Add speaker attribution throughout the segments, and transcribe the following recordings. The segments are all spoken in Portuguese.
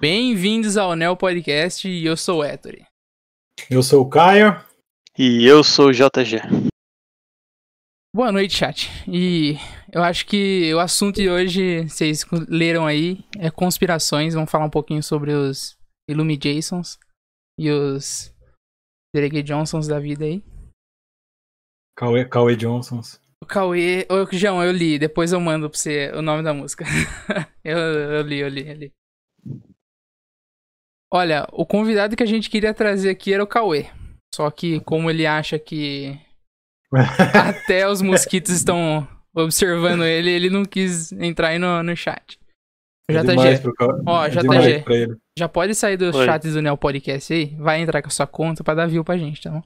Speaker 1: Bem-vindos ao Neo Podcast e eu sou o Ettore.
Speaker 2: Eu sou o Caio. E eu sou o JG.
Speaker 1: Boa noite, chat. E eu acho que o assunto de hoje, vocês leram aí, é conspirações. Vamos falar um pouquinho sobre os Illumi Jasons e os Derek Johnsons da vida aí.
Speaker 3: Cauê, Cauê Johnsons.
Speaker 1: O Cauê. Ô, João, eu li, depois eu mando pra você o nome da música. eu, eu li, eu li, eu li. Olha, o convidado que a gente queria trazer aqui era o Cauê. Só que como ele acha que até os mosquitos estão observando ele, ele não quis entrar aí no, no chat.
Speaker 4: É JG. Ó, é JG.
Speaker 1: Já pode sair do Oi. chat do Neo Podcast aí? Vai entrar com a sua conta pra dar view pra gente, tá bom?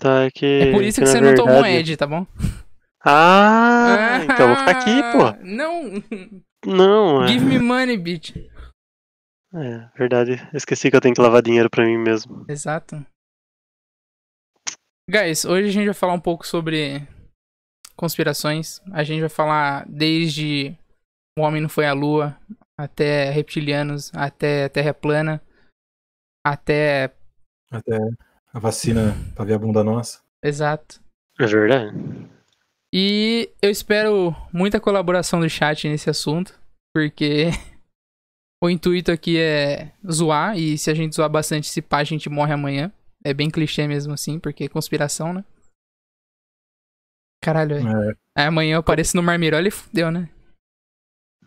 Speaker 2: Tá, é que. É por isso que, que você não tomou um Ed, tá bom? Ah, ah, então vou ficar aqui, pô. Não. Não, é. Give me
Speaker 1: money, bitch.
Speaker 2: Ah, é, verdade. Esqueci que eu tenho que lavar dinheiro para mim mesmo.
Speaker 1: Exato. Guys, hoje a gente vai falar um pouco sobre conspirações. A gente vai falar desde o homem não foi à lua, até reptilianos, até terra plana, até. Até
Speaker 3: a vacina pra ver a bunda nossa.
Speaker 1: Exato. É verdade. E eu espero muita colaboração do chat nesse assunto, porque O intuito aqui é zoar, e se a gente zoar bastante, se pá, a gente morre amanhã. É bem clichê mesmo assim, porque é conspiração, né? Caralho, é. Aí amanhã eu apareço no Marmiro, e fudeu, né?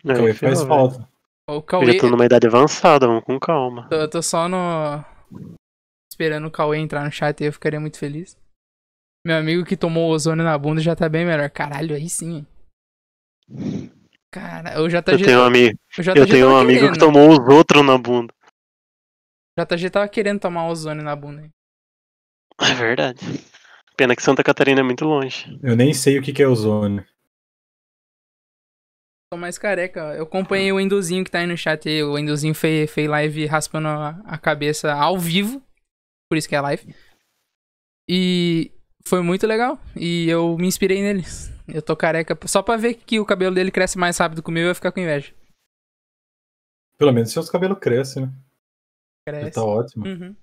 Speaker 1: É, Cauê faz velho. falta. O Cauê... Eu já tô numa
Speaker 2: idade avançada, vamos com calma.
Speaker 1: Eu tô só no. Esperando o Cauê entrar no chat e eu ficaria muito feliz. Meu amigo que tomou ozônio na bunda já tá bem melhor. Caralho, aí sim. Cara, o JG. Eu tenho um amigo, JG eu tenho um amigo que tomou os
Speaker 2: outros na bunda.
Speaker 1: O JG tava querendo tomar ozônio na bunda. É verdade.
Speaker 2: Pena que Santa Catarina é muito longe.
Speaker 3: Eu nem sei o que, que é ozônio.
Speaker 1: Tô mais careca. Eu acompanhei o Enduzinho que tá aí no chat. O Enduzinho fez, fez live raspando a, a cabeça ao vivo. Por isso que é live. E foi muito legal. E eu me inspirei neles. Eu tô careca só pra ver que o cabelo dele cresce mais rápido que o meu, eu ia ficar com inveja.
Speaker 3: Pelo menos seus cabelos crescem, né?
Speaker 1: Cresce. Ele tá ótimo. Uhum.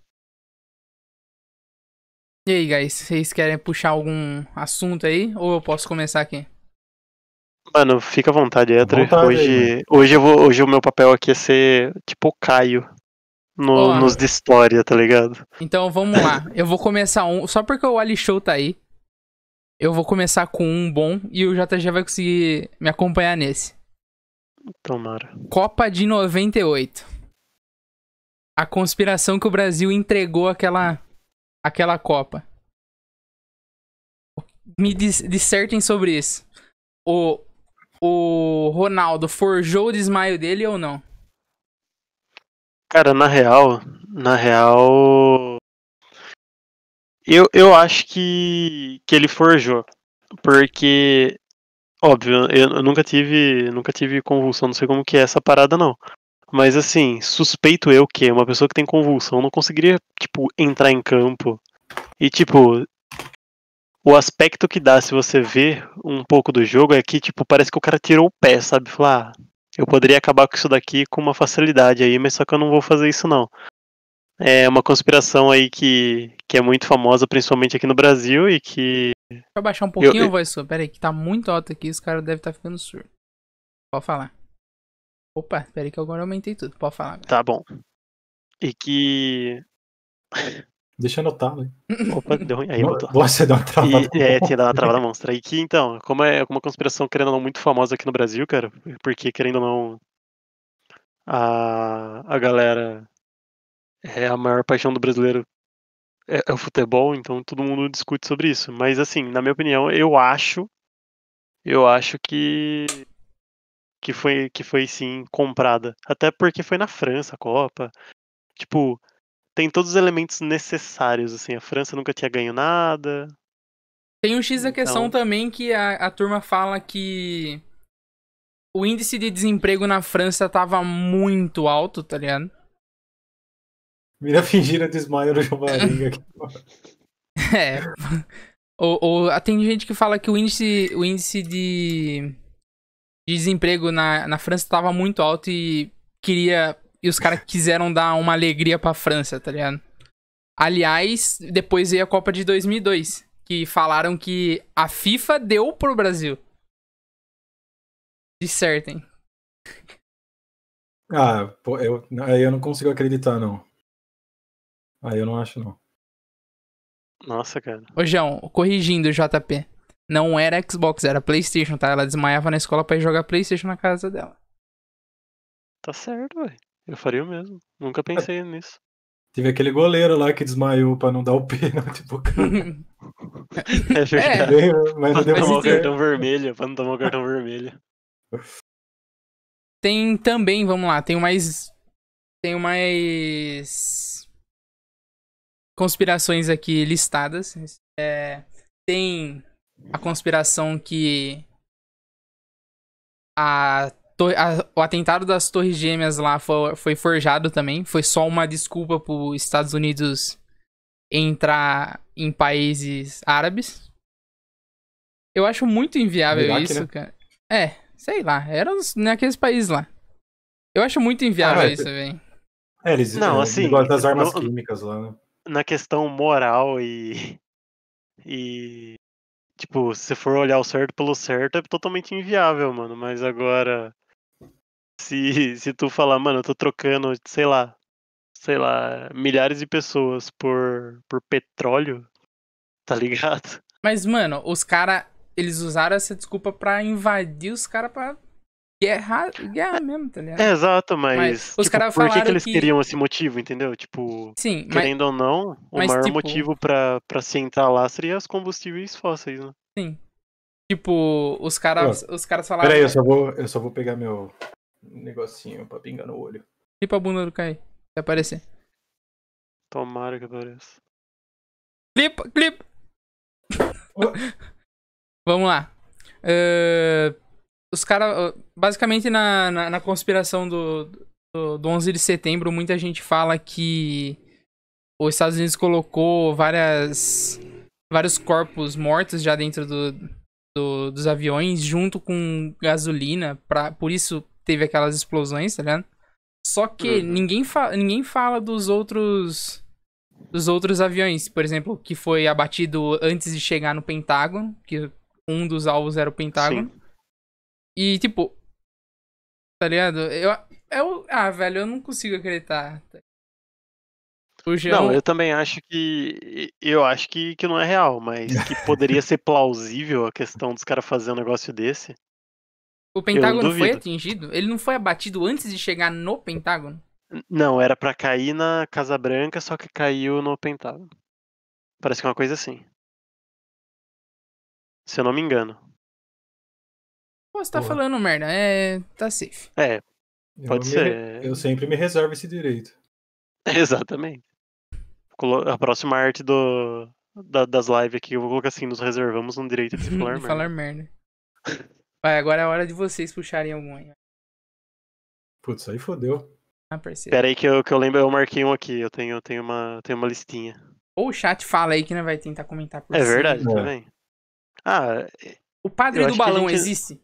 Speaker 1: E aí, guys, vocês querem puxar algum assunto aí? Ou eu posso começar aqui?
Speaker 2: Mano, fica à vontade, Ether. Hoje, hoje, eu hoje o meu papel aqui é ser tipo Caio no, nos de história, tá ligado?
Speaker 1: Então vamos lá. eu vou começar um. Só porque o Ali Show tá aí. Eu vou começar com um bom e o JG vai conseguir me acompanhar nesse. Tomara. Copa de 98. A conspiração que o Brasil entregou aquela aquela Copa. Me dissertem sobre isso. O o Ronaldo forjou o desmaio dele ou não?
Speaker 2: Cara, na real, na real, eu, eu acho que, que ele forjou. Porque, óbvio, eu, eu nunca tive nunca tive convulsão, não sei como que é essa parada, não. Mas assim, suspeito eu que uma pessoa que tem convulsão não conseguiria, tipo, entrar em campo. E, tipo, o aspecto que dá se você ver um pouco do jogo é que, tipo, parece que o cara tirou o pé, sabe? Falar, ah, eu poderia acabar com isso daqui com uma facilidade aí, mas só que eu não vou fazer isso não. É uma conspiração aí que, que é muito famosa, principalmente aqui no Brasil, e que. Deixa
Speaker 1: eu baixar um pouquinho, eu, eu... voz sua. Pera aí, que tá muito alto aqui, os caras devem estar tá ficando surdo. Pode falar. Opa, peraí aí que agora eu aumentei tudo. Pode falar. Cara.
Speaker 5: Tá bom.
Speaker 2: E que.
Speaker 3: Deixa eu anotar, né?
Speaker 2: Opa, deu ruim. Aí, voltou. Você deu uma travada. E, é, tinha dado uma travada monstra. E que, então, como é uma conspiração, querendo ou não, muito famosa aqui no Brasil, cara, porque, querendo ou não, a, a galera é a maior paixão do brasileiro é, é o futebol, então todo mundo discute sobre isso. Mas assim, na minha opinião, eu acho, eu acho que que foi que foi sim comprada, até porque foi na França a Copa. Tipo, tem todos os elementos necessários assim. A França nunca tinha ganho nada.
Speaker 1: Tem um X a questão então também que a, a turma fala que o índice de desemprego na França tava muito alto, tá ligado?
Speaker 3: Mira fingindo desmaio no João aqui.
Speaker 1: é. Ou, ou, ah, tem gente que fala que o índice, o índice de, de desemprego na, na França estava muito alto e queria. E os caras quiseram dar uma alegria pra França, tá ligado? Aliás, depois veio a Copa de 2002, que falaram que a FIFA deu pro Brasil. Dissertem.
Speaker 3: Ah, pô, eu, eu não consigo acreditar,
Speaker 1: não. Aí ah, eu não acho, não. Nossa, cara. Ô, João, corrigindo o JP. Não era Xbox, era PlayStation, tá? Ela desmaiava na escola pra ir jogar PlayStation na casa dela. Tá certo,
Speaker 2: ué. Eu faria o mesmo. Nunca pensei é. nisso.
Speaker 3: Teve aquele goleiro lá que desmaiou pra não dar o pênalti pro cara.
Speaker 2: É. é. Mas não deu pra tomar o cartão vermelho, pra não tomar o cartão vermelho.
Speaker 1: Tem também, vamos lá, tem mais. Tem mais conspirações aqui listadas. É, tem a conspiração que a, a, o atentado das Torres Gêmeas lá foi, foi forjado também. Foi só uma desculpa para os Estados Unidos entrar em países árabes. Eu acho muito inviável Iraque, isso, né? cara. É, sei lá. Era naqueles países lá. Eu acho muito inviável ah, é, isso, velho. É, eles assim, não, assim,
Speaker 2: igual das armas químicas lá, né? na questão moral e. E. Tipo, se for olhar o certo pelo certo, é totalmente inviável, mano. Mas agora. Se, se tu falar, mano, eu tô trocando, sei lá. Sei lá, milhares de pessoas por, por petróleo, tá ligado?
Speaker 1: Mas, mano, os caras. Eles usaram essa desculpa pra invadir os caras pra guerra, é guerra é é, mesmo, tá ligado? É,
Speaker 2: exato, mas, mas tipo, os por que, que eles que... queriam esse motivo, entendeu? Tipo, Sim, querendo mas... ou não, o mas, maior tipo... motivo pra, pra se entrar lá seria os
Speaker 1: combustíveis fósseis, né? Sim. Tipo, os caras, os caras falaram... Peraí, eu só, vou, eu
Speaker 3: só vou pegar meu
Speaker 1: negocinho pra pingar no olho. E pra bunda do Kai, se aparecer.
Speaker 3: Tomara que apareça.
Speaker 5: Clip, clip.
Speaker 1: Vamos lá. Uh os caras. Basicamente, na, na, na conspiração do, do, do, 11 de setembro, muita gente fala que os Estados Unidos colocou várias, vários corpos mortos já dentro do, do dos aviões, junto com gasolina, pra, por isso teve aquelas explosões, tá ligado? Só que uhum. ninguém, fa ninguém fala dos outros dos outros aviões, por exemplo, que foi abatido antes de chegar no Pentágono, que um dos alvos era o Pentágono. Sim. E, tipo. Tá ligado? Eu, eu. Ah, velho, eu não consigo acreditar.
Speaker 2: Jean... Não, eu também acho que. Eu acho que, que não é real, mas que poderia ser plausível a questão dos caras fazerem um negócio desse.
Speaker 1: O Pentágono foi atingido? Ele não foi abatido antes de chegar no Pentágono?
Speaker 2: Não, era para cair na Casa Branca, só que caiu no Pentágono. Parece que é uma coisa assim.
Speaker 5: Se eu não me engano. Você tá falando merda,
Speaker 3: é. tá safe.
Speaker 2: É, pode eu ser.
Speaker 3: Me... eu sempre me reservo esse direito.
Speaker 2: Exatamente. A próxima arte do, da, das lives aqui, eu vou colocar assim: nos reservamos um direito de falar merda. falar
Speaker 1: merda. Vai, agora é a hora de vocês puxarem aí.
Speaker 2: Putz, aí fodeu. Ah, parceiro. Pera aí que eu, que eu lembro, eu marquei um aqui, eu tenho, eu tenho, uma, tenho uma listinha.
Speaker 1: Ou o chat fala aí que não vai tentar comentar por É cima. verdade, é. também. Tá ah, o padre do balão gente... existe?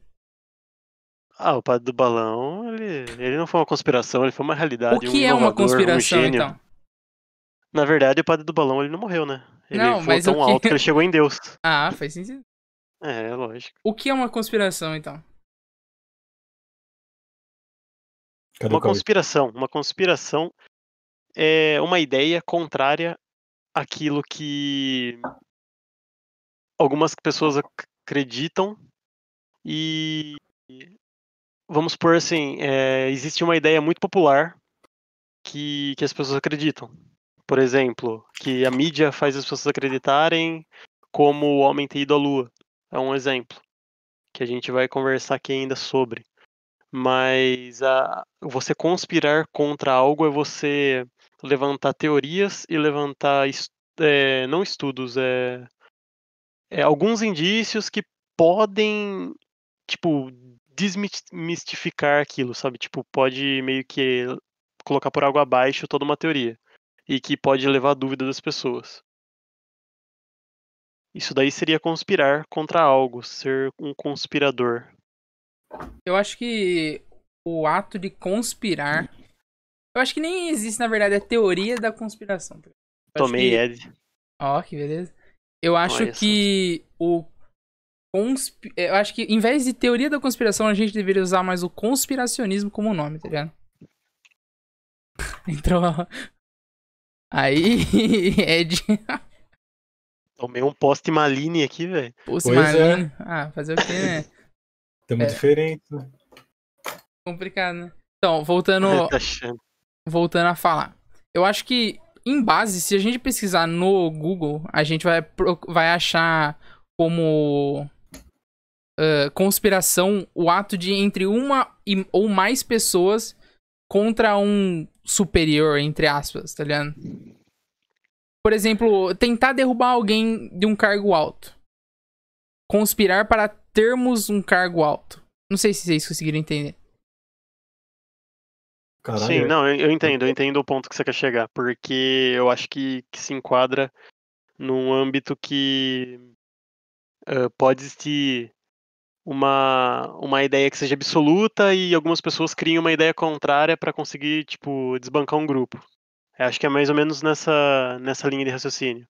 Speaker 2: Ah, o padre do balão, ele, ele não foi uma conspiração, ele foi uma realidade. O que um é uma conspiração, um então? Na verdade, o padre do balão, ele não morreu, né? Ele não, foi tão que... alto que ele chegou em Deus.
Speaker 1: Ah, faz sentido. É, lógico. O que é uma conspiração, então?
Speaker 2: Cadê uma conspiração. Uma conspiração é uma ideia contrária àquilo que algumas pessoas acreditam e vamos por assim, é, existe uma ideia muito popular que, que as pessoas acreditam. Por exemplo, que a mídia faz as pessoas acreditarem como o homem ter ido à lua. É um exemplo que a gente vai conversar aqui ainda sobre. Mas a, você conspirar contra algo é você levantar teorias e levantar est é, não estudos, é, é alguns indícios que podem tipo desmistificar aquilo, sabe? Tipo, pode meio que colocar por água abaixo toda uma teoria. E que pode levar à dúvida das pessoas. Isso daí seria conspirar contra algo, ser um conspirador.
Speaker 1: Eu acho que o ato de conspirar. Eu acho que nem existe, na verdade, a é teoria da conspiração. Tá
Speaker 2: eu Tomei que...
Speaker 1: Ed. Ó, oh, que beleza. Eu acho Olha que essa. o Consp... É, eu acho que em vez de teoria da conspiração, a gente deveria usar mais o conspiracionismo como nome, tá ligado? Entrou. Aí, é Ed.
Speaker 2: Tomei um poste Maline aqui, velho. Post Maline. É.
Speaker 1: Ah, fazer o quê, né?
Speaker 2: Tamo é. diferente.
Speaker 1: Complicado, né? Então, voltando. tá voltando a falar. Eu acho que, em base, se a gente pesquisar no Google, a gente vai, vai achar como conspiração o ato de entre uma e, ou mais pessoas contra um superior, entre aspas, tá ligado? Por exemplo, tentar derrubar alguém de um cargo alto. Conspirar para termos um cargo alto. Não sei se vocês conseguiram
Speaker 5: entender.
Speaker 2: Caralho. Sim, não, eu, entendo, eu entendo o ponto que você quer chegar, porque eu acho que, que se enquadra num âmbito que uh, pode existir uma, uma ideia que seja absoluta e algumas pessoas criam uma ideia contrária para conseguir, tipo, desbancar um grupo. Eu acho que é mais ou menos nessa, nessa linha de raciocínio.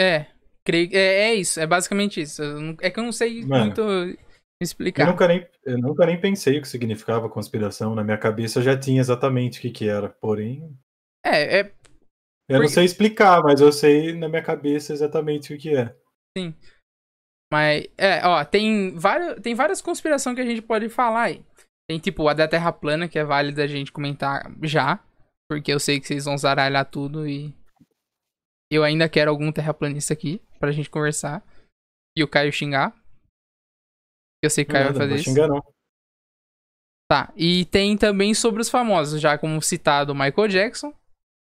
Speaker 1: É, creio, é, é isso, é basicamente isso. é que eu não sei muito
Speaker 3: explicar. Eu nunca, nem, eu nunca nem pensei o que significava conspiração. Na minha cabeça eu já tinha exatamente o que, que era, porém. É, é. Eu não sei explicar, mas eu sei na minha cabeça exatamente o que é.
Speaker 1: Sim. Mas, é, ó, tem, várias, tem várias conspirações que a gente pode falar aí. Tem, tipo, a da Terra plana, que é válida a gente comentar já. Porque eu sei que vocês vão zaralhar tudo e... Eu ainda quero algum terraplanista aqui pra gente conversar. E o Caio xingar. Eu sei que o Caio vai fazer não isso. Xingar, não. Tá, e tem também sobre os famosos, já como citado o Michael Jackson.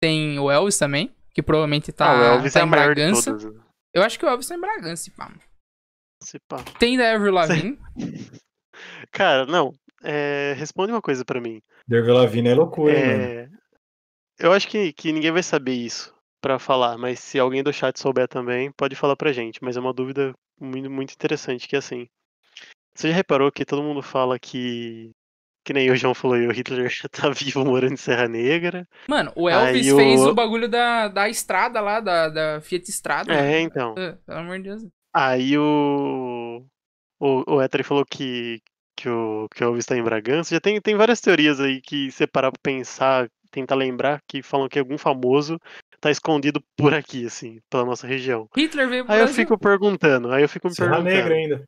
Speaker 1: Tem o Elvis também, que provavelmente tá, ah, o Elvis tá é em Bragança. Né? Eu acho que o Elvis tá em Bragança, pá. Mano. Tem da Avril Lavigne? Cara, não.
Speaker 2: É, responde uma coisa para mim.
Speaker 3: Da Avril Lavigne é loucura, é...
Speaker 2: Mano. Eu acho que, que ninguém vai saber isso para falar, mas se alguém do chat souber também, pode falar pra gente. Mas é uma dúvida muito, muito interessante, que é assim... Você já reparou que todo mundo fala que que nem o João falou, o Hitler já tá vivo morando em Serra Negra. Mano, o Elvis fez o...
Speaker 1: bagulho da, da estrada lá, da, da Fiat Estrada. É, então. É, pelo amor de Deus.
Speaker 2: Aí o, o, o falou que, que o, que o Elvis está em Bragança. Já tem, tem várias teorias aí que você parar pra pensar, tentar lembrar, que falam que algum famoso tá escondido por aqui, assim, pela nossa região.
Speaker 4: Hitler veio Aí eu fico
Speaker 2: perguntando, aí eu fico me Serra perguntando. Negra ainda.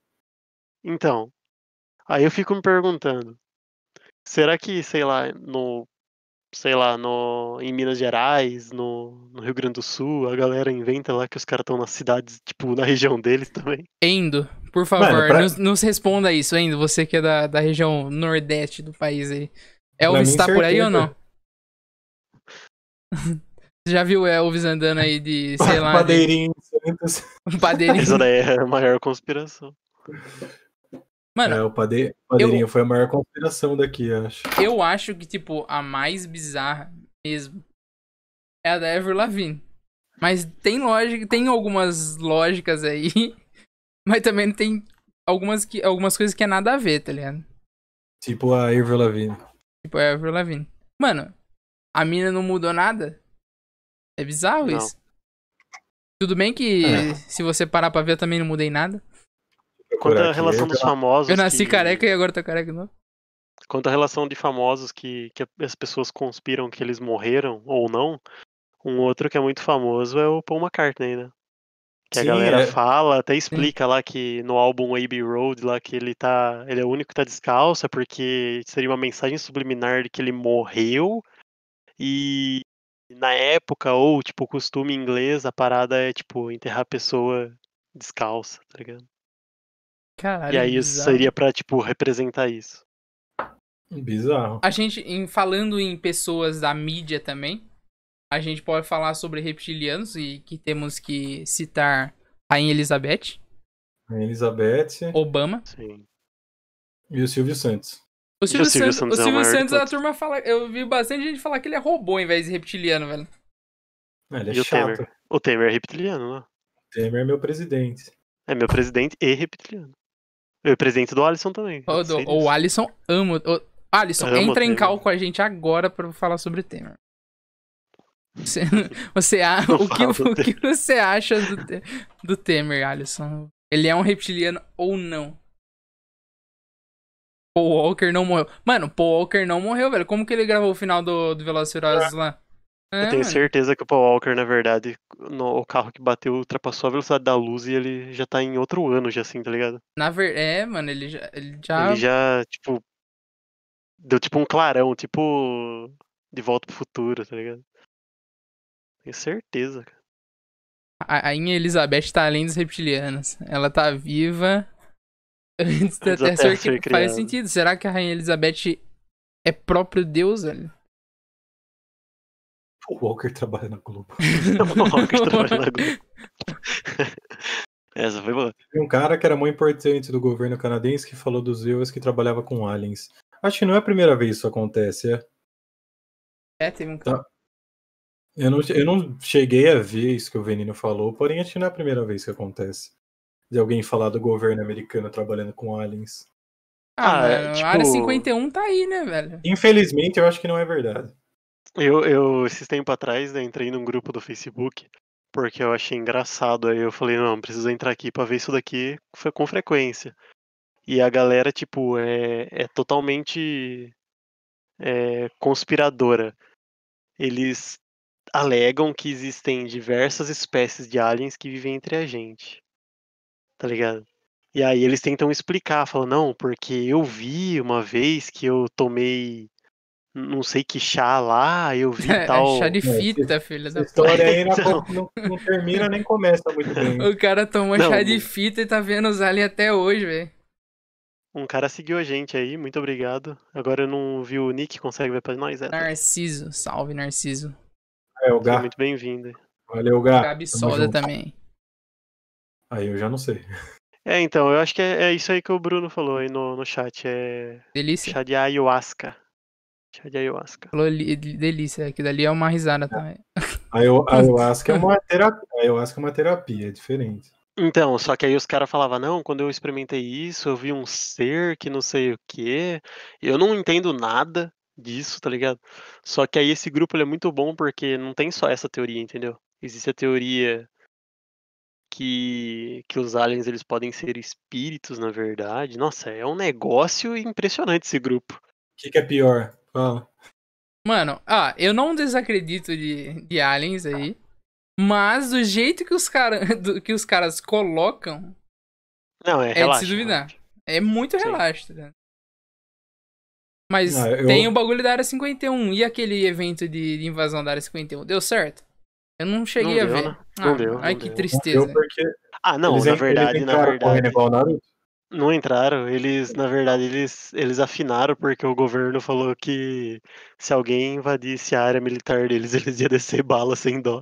Speaker 2: Então, aí eu fico me perguntando, será que, sei lá, no sei lá, no, em Minas Gerais, no, no Rio Grande do Sul, a galera inventa lá que os caras estão nas cidades, tipo, na região
Speaker 1: deles também. Endo, por favor, Mano, pra... nos, nos, responda isso, Endo, você que é da, da região nordeste do país aí. Elvis está por aí ou não? já viu Elvis andando aí de, sei lá. Padeirinho, de... Padeirinho. Essa daí é
Speaker 2: a maior conspiração.
Speaker 3: Mano, é, o pade... Padeirinho eu... foi a maior conspiração daqui, eu acho.
Speaker 1: Eu acho que, tipo, a mais bizarra mesmo é a da Ever Lavigne. Mas tem lógica, tem algumas lógicas aí, mas também tem algumas, que, algumas coisas que é nada a ver, tá ligado?
Speaker 3: Tipo a Ever Lavigne.
Speaker 1: Tipo é a Ever Lavigne. Mano, a mina não mudou nada? É bizarro não. isso. Tudo bem que é. se você parar pra ver, eu também não mudei nada. Quanto à relação dos famosos. Eu nasci que... careca e agora tô careca, não?
Speaker 2: Quanto à relação de famosos que, que as pessoas conspiram que eles morreram ou não, um outro que é muito famoso é o Paul McCartney, né? Que Sim, a galera é... fala, até explica Sim. lá que no álbum Abbey Road lá que ele tá, ele é o único que tá descalço, é porque seria uma mensagem subliminar de que ele morreu e na época ou tipo costume inglês, a parada é tipo enterrar a pessoa descalça, tá ligado?
Speaker 1: Caralho, e aí isso seria para
Speaker 2: tipo representar isso.
Speaker 1: Bizarro. A gente em falando em pessoas da mídia também, a gente pode falar sobre reptilianos e que temos que citar a Elizabeth,
Speaker 3: a Elizabeth,
Speaker 1: Obama, Sim.
Speaker 3: E o Silvio Santos. O Silvio, o Silvio Santos, Santos, o é Silvio é Santos
Speaker 1: a turma fala, eu vi bastante gente falar que ele é robô em vez de reptiliano, velho.
Speaker 2: É, ele é e chato. O Temer. o Temer é reptiliano, né? Temer é meu presidente. É meu presidente e reptiliano. Eu o presente do Alisson também. do, o
Speaker 1: Alisson ama. Alisson, entra em calco com a gente agora pra falar sobre o tema. Você, você a, o, que, o que você acha do, do Temer, Alisson? Ele é um reptiliano ou não? Paul Walker não morreu. Mano, Paul Walker não morreu, velho. Como que ele gravou o final do, do Velociraptor lá? É, eu tenho é,
Speaker 2: certeza que o Paul Walker, na verdade, no, o carro que bateu ultrapassou a velocidade da luz e ele já tá em outro ano, já assim, tá ligado?
Speaker 1: Na verdade, é, mano, ele já, ele já. Ele
Speaker 2: já, tipo. Deu tipo um clarão, tipo. De volta pro futuro, tá ligado? Tenho certeza, cara.
Speaker 1: A Rainha Elizabeth tá além dos reptilianos. Ela tá viva antes da Terra ser criada. Faz sentido. Será que a Rainha Elizabeth é próprio Deus, velho? O
Speaker 3: Walker trabalha na Globo. o Walker trabalha na Globo. Essa foi boa. Tem um cara que era muito importante do governo canadense que falou dos Zeus que trabalhava com aliens. Acho que não é a primeira vez que isso acontece, é?
Speaker 1: É, teve um cara. Tá.
Speaker 3: Eu não, eu não cheguei a ver isso que o Venino falou, porém acho que não é a primeira vez que acontece. De alguém falar do governo americano trabalhando com aliens. Ah, ah é, tipo... a área 51
Speaker 1: tipo- tá aí, né, velho?
Speaker 3: Infelizmente, eu acho que não é verdade.
Speaker 2: Eu, eu, esses tempo atrás, né, entrei num grupo do Facebook, porque eu achei engraçado. Aí eu falei, não, preciso entrar aqui pra ver isso daqui com frequência. E a galera, tipo, é, é totalmente é, conspiradora. Eles alegam que existem diversas espécies de aliens que vivem entre a gente. Tá ligado? E aí eles tentam explicar, falam, não, porque eu vi uma vez que eu tomei não sei que chá lá, eu vi é tal. chá de é, fita,
Speaker 1: é, filha da história aí então. não, não, termina nem começa muito bem. O cara tomou não, chá de fita e tá vendo os aliens até hoje, velho.
Speaker 2: Um cara seguiu a gente aí, muito obrigado. Agora eu não vi o Nick, consegue ver pra nós? É,
Speaker 1: Narciso, salve Narciso.
Speaker 2: É, o Gá. Muito bem-vindo.
Speaker 3: Valeu, Gá. Gabi Solda também. Aí eu já
Speaker 1: não sei.
Speaker 2: É, então, eu acho que é, é isso aí que o Bruno falou aí no, no chat. É... Delícia. Chá de
Speaker 1: ayahuasca.
Speaker 2: Chá de ayahuasca.
Speaker 1: Falou delícia, aquilo é ali é uma risada também.
Speaker 3: ayahuasca é uma terapia, ayahuasca é uma terapia, é diferente.
Speaker 2: Então, só que aí os caras falavam, não, quando eu experimentei isso, eu vi um ser que não sei o quê. Eu não entendo nada disso, tá ligado? Só que aí esse grupo é muito bom porque não tem só essa teoria, entendeu? Existe a teoria que, que os aliens eles podem ser espíritos, na verdade. Nossa, é um negócio impressionante esse grupo. O que, que é pior?
Speaker 3: Ah.
Speaker 1: Mano, ah, eu não desacredito de, de aliens aí. Mas do jeito que os, cara, do, que os caras colocam.
Speaker 4: Não, é, é relaxa, de se
Speaker 1: duvidar. Relaxa. É muito relaxo, né? Mas ah, eu... tem o bagulho da área 51. E aquele evento de, de invasão da área 51? Deu certo? Eu não cheguei não a deu, ver. Né? Ah, não deu, ai, não que deu. tristeza. Não porque... Ah, não, eles na
Speaker 2: verdade, na verdade. Igual Naruto. Não entraram, eles, na verdade, eles, eles afinaram porque o governo falou que se alguém invadisse a área militar deles, eles iam descer bala sem dó.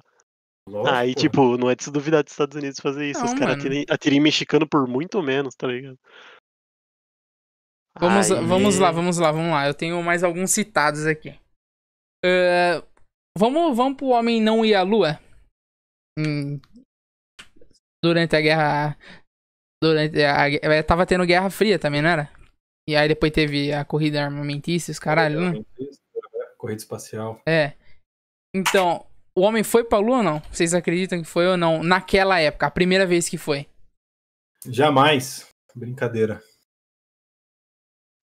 Speaker 2: Aí, tipo, não é de se duvidar dos Estados Unidos fazer isso. Não, Os caras atirem, atirem mexicano por muito menos, tá ligado? Vamos, vamos lá,
Speaker 1: vamos lá, vamos lá. Eu tenho mais alguns citados aqui. Uh, vamos, vamos pro Homem Não Ir à Lua? Hum, durante a Guerra Durante a, a, é, tava tendo Guerra Fria também, não era? E aí depois teve a corrida armamentícia, os caralho, né?
Speaker 3: Corrida espacial.
Speaker 1: É. Então, o homem foi pra Lua ou não? Vocês acreditam que foi ou não? Naquela época, a primeira vez que foi. Jamais.
Speaker 3: Brincadeira.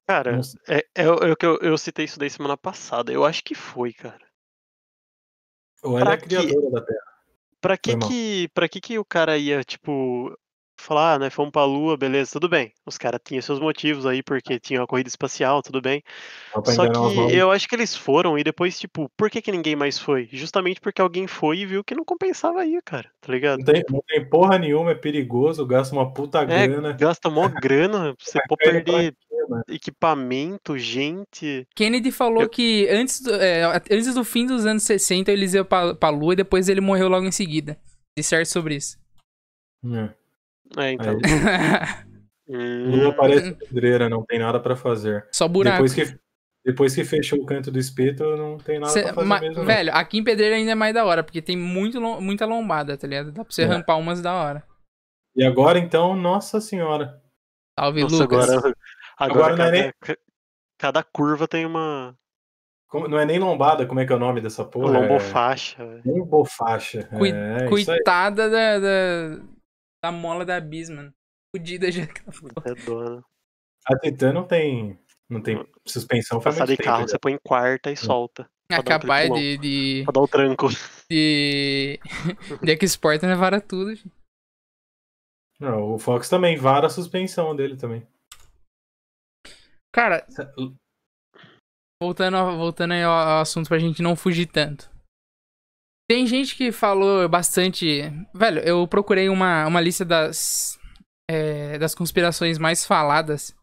Speaker 2: Cara, é, é, é, eu, eu citei isso daí semana passada. Eu acho que foi, cara. Ou ela é a criadora que, da Terra. Pra que que, pra que que o cara ia, tipo, falar, ah, né, fomos pra Lua, beleza, tudo bem. Os caras tinham seus motivos aí, porque é. tinha a corrida espacial, tudo bem. Só que eu acho que eles foram e depois, tipo, por que, que ninguém mais foi? Justamente porque alguém foi e viu que não compensava aí, cara, tá ligado? Não tem, não tem porra nenhuma, é perigoso, gasta uma puta é, grana. Gasta mó grana, você pode perder né? equipamento,
Speaker 1: gente. Kennedy falou eu... que antes do, é, antes do fim dos anos 60 eles iam pra, pra Lua e depois ele morreu logo em seguida. De sobre isso. É. É, então. Hum.
Speaker 3: não aparece pedreira, não tem nada para fazer. Só buraco. Depois que, depois que fechou o canto do espeto, não
Speaker 1: tem nada cê, pra fazer ma, mesmo. Velho, não. aqui em pedreira ainda é mais da hora, porque tem muito, muita lombada, tá ligado? Dá pra você é. rampar umas da hora.
Speaker 3: E agora então, nossa senhora. Salve, nossa, Lucas. Agora, agora, agora é cada, é cada curva tem uma, como, não é nem lombada, como é que é o nome dessa porra? Lombofaixa.
Speaker 1: É... Lombofaixa. Coitada é, da, da, da tá mola da Bis, mano. Fudida já que tá
Speaker 3: é né? A Titan não tem. Não tem hum.
Speaker 2: suspensão Passar de carro, você né? põe em quarta e hum. solta. É capaz um de, de. Pra dar o um tranco.
Speaker 1: De. de export né? Vara tudo. Gente.
Speaker 3: Não, o Fox também vara a suspensão dele também.
Speaker 1: Cara. Voltando, voltando aí ao assunto pra gente não fugir tanto. Tem gente que falou bastante. Velho, eu procurei uma, uma lista das, é, das conspirações mais faladas.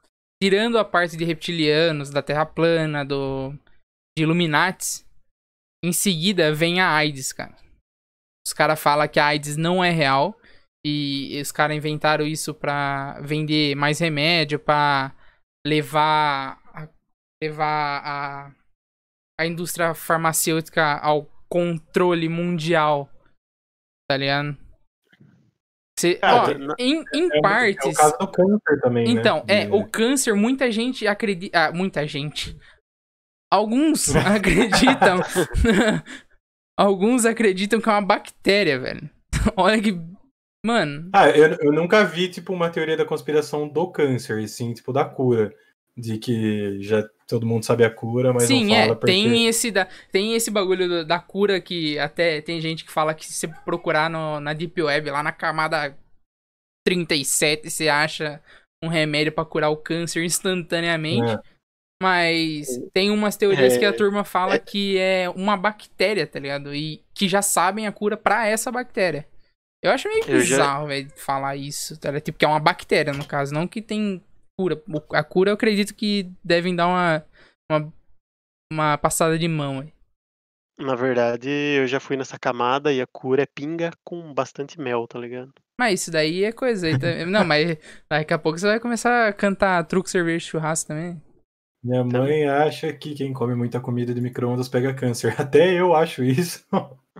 Speaker 1: Tirando a parte de reptilianos, da Terra plana, do. de Illuminates. Em seguida vem a AIDS, cara. Os caras falam que a AIDS não é real. E os caras inventaram isso pra vender mais remédio, pra levar a, levar a, a indústria farmacêutica ao controle mundial. Tá ligado? é, ó, em, em é, partes. É o caso do
Speaker 4: câncer também. Né, então, né? é,
Speaker 1: o câncer, muita gente acredita. Ah, muita gente. Alguns acreditam. alguns acreditam que é uma bactéria, velho. Olha que. Mano. Ah, eu, eu nunca
Speaker 3: vi, tipo, uma teoria da conspiração do câncer, e sim, tipo, da cura de que já todo mundo sabe a cura, mas Sim, não é, fala é, porque... tem
Speaker 1: esse da, tem esse bagulho da, da cura que até tem gente que fala que se você procurar no, na deep web lá na camada 37 você acha um remédio para curar o câncer instantaneamente. É. Mas é. tem umas teorias é, que a é, turma fala é, que é uma bactéria, tá ligado? E que já sabem a cura para essa bactéria. Eu acho meio bizarro, já... velho, falar isso, tá ligado? Tipo, que é uma bactéria, no caso, não que tem cura. A cura eu acredito que devem dar uma, uma, uma passada de mão aí.
Speaker 2: Na verdade, eu já fui nessa camada e a cura é pinga com bastante mel, tá ligado?
Speaker 1: Mas isso daí é coisa. Não, mas daqui a pouco você vai começar a cantar truco, cerveja, churrasco também. Minha
Speaker 3: tá. mãe acha que quem come muita comida de micro-ondas pega câncer. Até eu acho isso.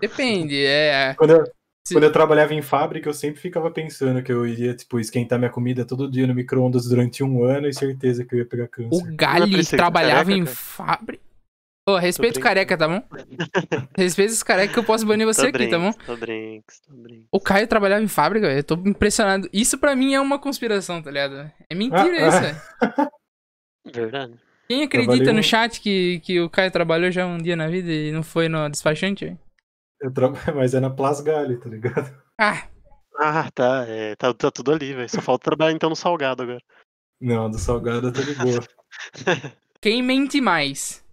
Speaker 1: Depende, é. Quando eu,
Speaker 3: quando eu trabalhava em fábrica, eu sempre ficava pensando que eu iria, tipo, esquentar minha comida todo dia no micro-ondas durante um ano e certeza que eu ia pegar câncer. O Gali trabalhava careca, em
Speaker 1: fábrica? Ô, oh, respeito careca, tá bom? respeito os careca que eu posso banir você tô aqui, tá bom? Tô brinks, tô brinks. O Caio trabalhava em fábrica, eu tô impressionado. Isso pra mim é uma conspiração, tá ligado? É mentira ah, isso, ah. Verdade. Quem acredita Trabalhei no chat que, que o Caio trabalhou já um dia na vida e não foi no despachante, velho?
Speaker 2: Eu
Speaker 3: trabalho, mas é na Plasgale, tá ligado?
Speaker 1: Ah!
Speaker 2: Ah, tá. É, tá, tá tudo ali, velho. Só falta trabalhar então no salgado agora.
Speaker 3: Não, do salgado tá de boa.
Speaker 1: Quem mente mais?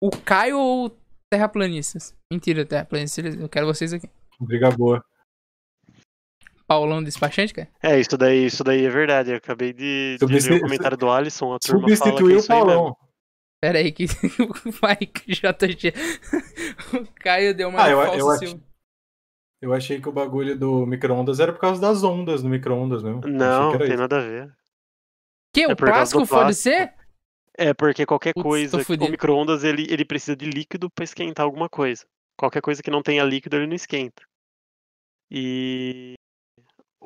Speaker 1: O Caio ou o Terraplanistas? Mentira, Terraplanistas, eu quero vocês aqui.
Speaker 2: Briga boa.
Speaker 1: Paulão despachante, cara?
Speaker 2: É, isso daí, isso daí é verdade. Eu acabei de, de ler o comentário do Alisson. A turma Substituiu fala que o
Speaker 1: Paulão. Pera aí, que o Mike JG. o Caio deu uma ah, eu, eu, achei,
Speaker 3: eu, achei que o bagulho do micro-ondas era por causa das ondas no micro-ondas mesmo. Né? Não, não tem isso.
Speaker 2: nada a ver. Que? É o plástico, pode ser? É porque qualquer Putz, coisa. O micro-ondas ele, ele precisa de líquido para esquentar alguma coisa. Qualquer coisa que não tenha líquido ele não esquenta. E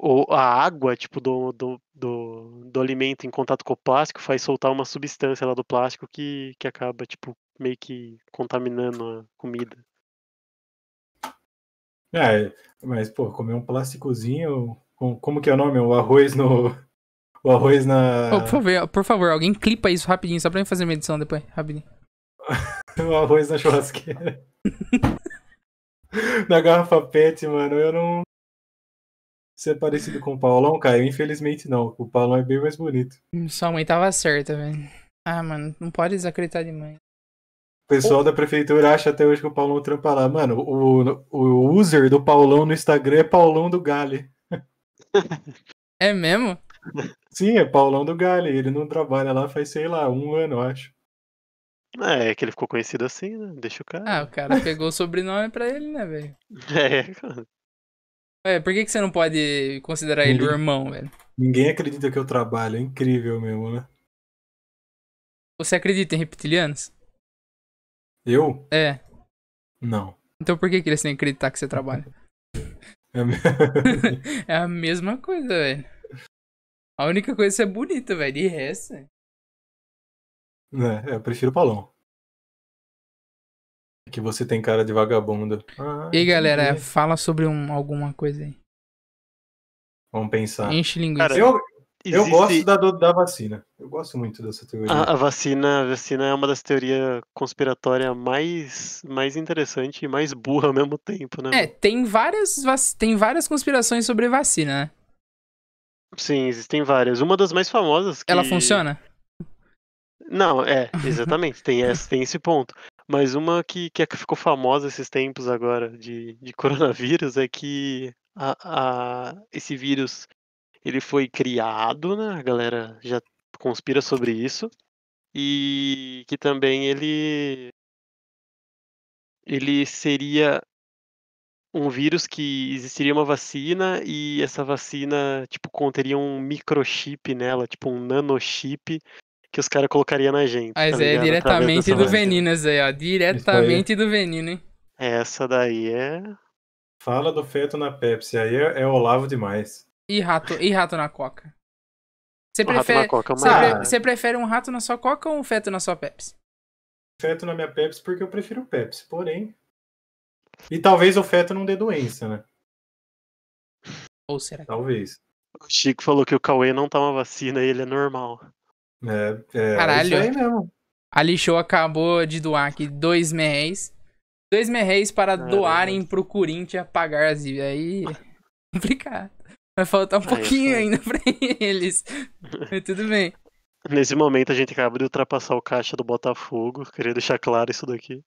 Speaker 2: o, a água, tipo, do, do, do, do, alimento em contato com o plástico faz soltar uma substância lá do plástico que, que acaba, tipo, meio que contaminando a comida.
Speaker 3: É, mas, pô, comer um plásticozinho. Como que é o nome? O arroz no. O arroz na. Oh, por,
Speaker 1: favor, por favor, alguém clipa isso rapidinho, só pra mim fazer a edição depois, rapidinho. o arroz na churrasqueira.
Speaker 3: na garrafa PET, mano, eu não ser parecido com o Paulão, Caio? Infelizmente não. O Paulão é bem mais bonito.
Speaker 1: Sua mãe tava certa, velho. Ah, mano, não pode desacreditar de mãe. O pessoal da
Speaker 3: prefeitura acha até hoje que o Paulão trampa lá. Mano, o, o user do Paulão no Instagram é Paulão do Gale. É mesmo? Sim, é Paulão do Gale. Ele não trabalha lá faz, sei lá, um ano, eu acho.
Speaker 2: É, é que ele ficou conhecido assim, né? Deixa o cara.
Speaker 1: Ah, o cara pegou o sobrenome pra ele, né, velho? É, cara. Ué, por que, que você não pode considerar ninguém, ele o irmão, velho?
Speaker 3: Ninguém acredita que eu trabalho, é incrível mesmo, né?
Speaker 1: Você acredita em reptilianos? Eu? É. Não. Então por que, que eles têm que acreditar que você trabalha? É, é a mesma coisa, velho. A única coisa é bonita, velho. De resto. É,
Speaker 3: é eu prefiro o Palão. Que você tem cara de vagabunda. Ah,
Speaker 5: e aí,
Speaker 1: galera, fala sobre um, alguma coisa aí.
Speaker 3: Vamos pensar. Enche linguiça. Cara, eu, eu gosto da, da vacina. Eu gosto muito dessa teoria. A, a,
Speaker 2: vacina, a vacina é uma das teorias conspiratórias mais, mais interessante e mais burra ao mesmo tempo, né? É,
Speaker 1: tem várias, tem várias conspirações sobre vacina, né?
Speaker 2: Sim, existem várias. Uma das mais famosas. Que... Ela funciona? Não, é, exatamente. tem, esse, tem esse ponto. Mas uma que, é que ficou famosa esses tempos agora de, de coronavírus é que a, a, esse vírus ele foi criado, né? A galera já conspira sobre isso. E que também ele ele seria um vírus que existiria uma vacina e essa vacina tipo conteria um microchip nela, tipo um nanochip que os caras colocariam na gente. Mas tá é ligado? diretamente do
Speaker 1: Veninas aí, ó. Diretamente do Venino, hein?
Speaker 2: Essa daí é.
Speaker 3: Fala do feto na Pepsi, aí é, é Olavo demais.
Speaker 1: E rato, e rato na coca. Você prefere, coca, é mas... você prefere um rato na sua coca ou um feto na sua Pepsi? Feto na minha Pepsi porque eu prefiro Pepsi, porém.
Speaker 3: E talvez o feto não dê doença,
Speaker 2: né? Ou será que... Talvez. O Chico falou que o Cauê não toma vacina e ele é normal.
Speaker 3: É, é
Speaker 1: Caralho. isso aí mesmo. A Lixou acabou de doar aqui dois merréis. Dois merréis para Caralho. doarem pro Corinthians pagar as dívidas. Aí complicado. Vai faltar um aí, pouquinho ainda pra eles. Mas tudo bem.
Speaker 2: Nesse momento a gente acaba de ultrapassar o caixa do Botafogo. Queria deixar claro isso daqui.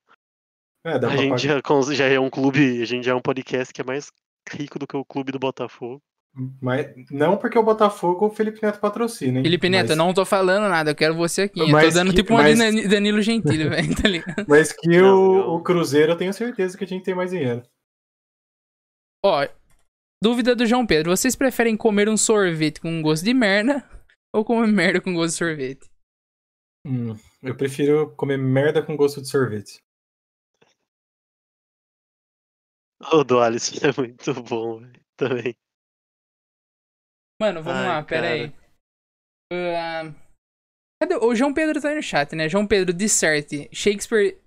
Speaker 2: É, a gente já, é já, é um clube, a gente já é um podcast que é mais rico do que o clube do Botafogo. Mas não porque o Botafogo o Felipe Neto patrocina,
Speaker 1: hein? Felipe Neto, mas... não tô falando nada, eu quero você aqui. Mas eu tô dando que, tipo um mas... Danilo Gentili, velho, tá ligado? Mas que não, o, não. o Cruzeiro eu tenho certeza que a gente tem mais dinheiro. Ó, dúvida do João Pedro: vocês preferem comer um sorvete com gosto de merda ou comer merda com gosto de sorvete?
Speaker 5: Hum, eu prefiro comer merda com gosto de sorvete. O do Alisson é muito bom, velho. também.
Speaker 1: Mano, vamos Ai, lá, pera cara. aí. Uh, O João Pedro tá no chat, né? João Pedro, disserte. Shakespeare.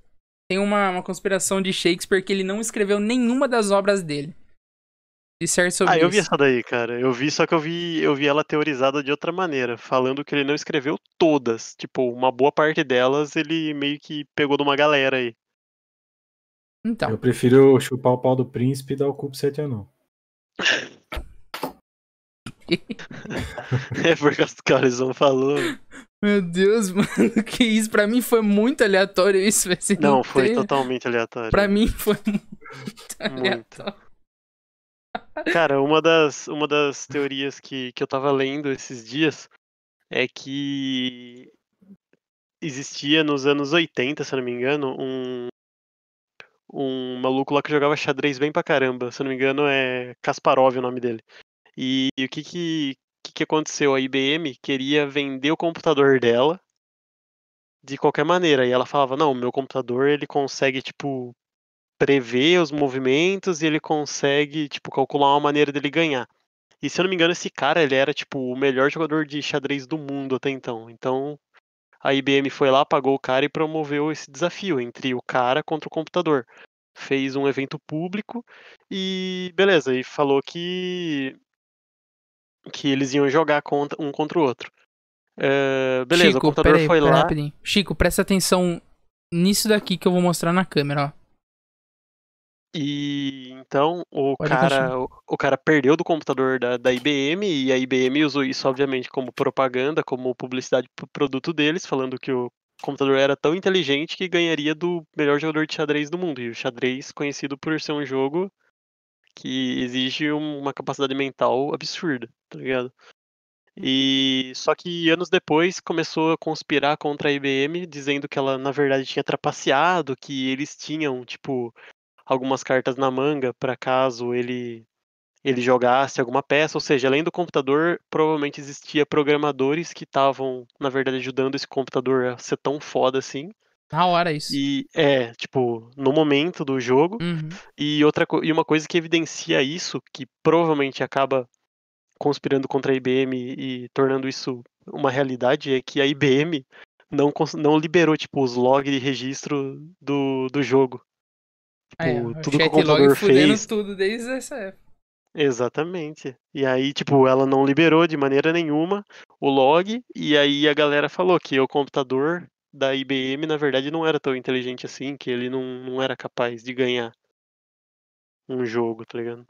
Speaker 1: Tem uma, uma conspiração de Shakespeare que ele não escreveu nenhuma das obras dele. Disserte sobre isso? ah, eu vi essa
Speaker 2: daí, cara. Eu vi, só que eu vi, eu vi ela teorizada de outra maneira, falando que ele não escreveu todas. Tipo, uma boa parte delas ele meio que pegou de uma galera aí.
Speaker 3: Então. Eu prefiro chupar o pau do príncipe e dar o cu 7 sete anão.
Speaker 2: é por que o Carlson falou.
Speaker 1: Meu Deus, mano, que isso? Pra mim foi muito aleatório isso, Não, foi totalmente
Speaker 2: aleatório. Pra
Speaker 1: mim foi muito aleatório. Muito.
Speaker 2: Cara, uma das, uma das teorias que, que eu tava lendo esses dias é que existia nos anos 80, se eu não me engano, um, um maluco lá que jogava xadrez bem pra caramba. Se eu não me engano, é Kasparov o nome dele. E, e o que que, que que aconteceu? A IBM queria vender o computador dela de qualquer maneira. E ela falava, não, o meu computador ele consegue, tipo, prever os movimentos e ele consegue, tipo, calcular uma maneira dele ganhar. E se eu não me engano, esse cara, ele era, tipo, o melhor jogador de xadrez do mundo até então. Então, a IBM foi lá, pagou o cara e promoveu esse desafio entre o cara contra o computador. Fez um evento público e, beleza, e falou que que eles iam jogar contra, um contra o outro. Uh, beleza, Chico, o computador peraí, foi lá. Rapidinho.
Speaker 1: Chico, presta atenção nisso daqui que eu vou mostrar na câmera, ó. E
Speaker 2: então o cara, o, o, cara perdeu do computador da, da IBM e a IBM usou isso obviamente como propaganda, como publicidade pro produto deles, falando que o computador era tão inteligente que ganharia do melhor jogador de xadrez do mundo. E o xadrez conhecido por ser um jogo que exige uma capacidade mental absurda, tá ligado? E só que anos depois começou a conspirar contra a IBM, dizendo que ela na verdade tinha trapaceado, que eles tinham tipo algumas cartas na manga para caso ele ele jogasse alguma peça, ou seja, além do computador, provavelmente existia programadores que estavam, na verdade, ajudando esse computador a ser tão foda assim. Na hora isso. E é, tipo, no momento do jogo. Uhum. E outra e uma coisa que evidencia isso, que provavelmente acaba conspirando contra a IBM e tornando isso uma realidade, é que a IBM não, não liberou, tipo, os logs de registro do, do jogo. Tipo, é. tudo que o computador fez.
Speaker 1: tudo desde essa época.
Speaker 2: Exatamente. E aí, tipo, ela não liberou de maneira nenhuma
Speaker 1: o log, e
Speaker 2: aí a galera falou que o computador da IBM, na verdade, não era tão inteligente assim, que ele não, não era capaz de ganhar um jogo, tá ligado?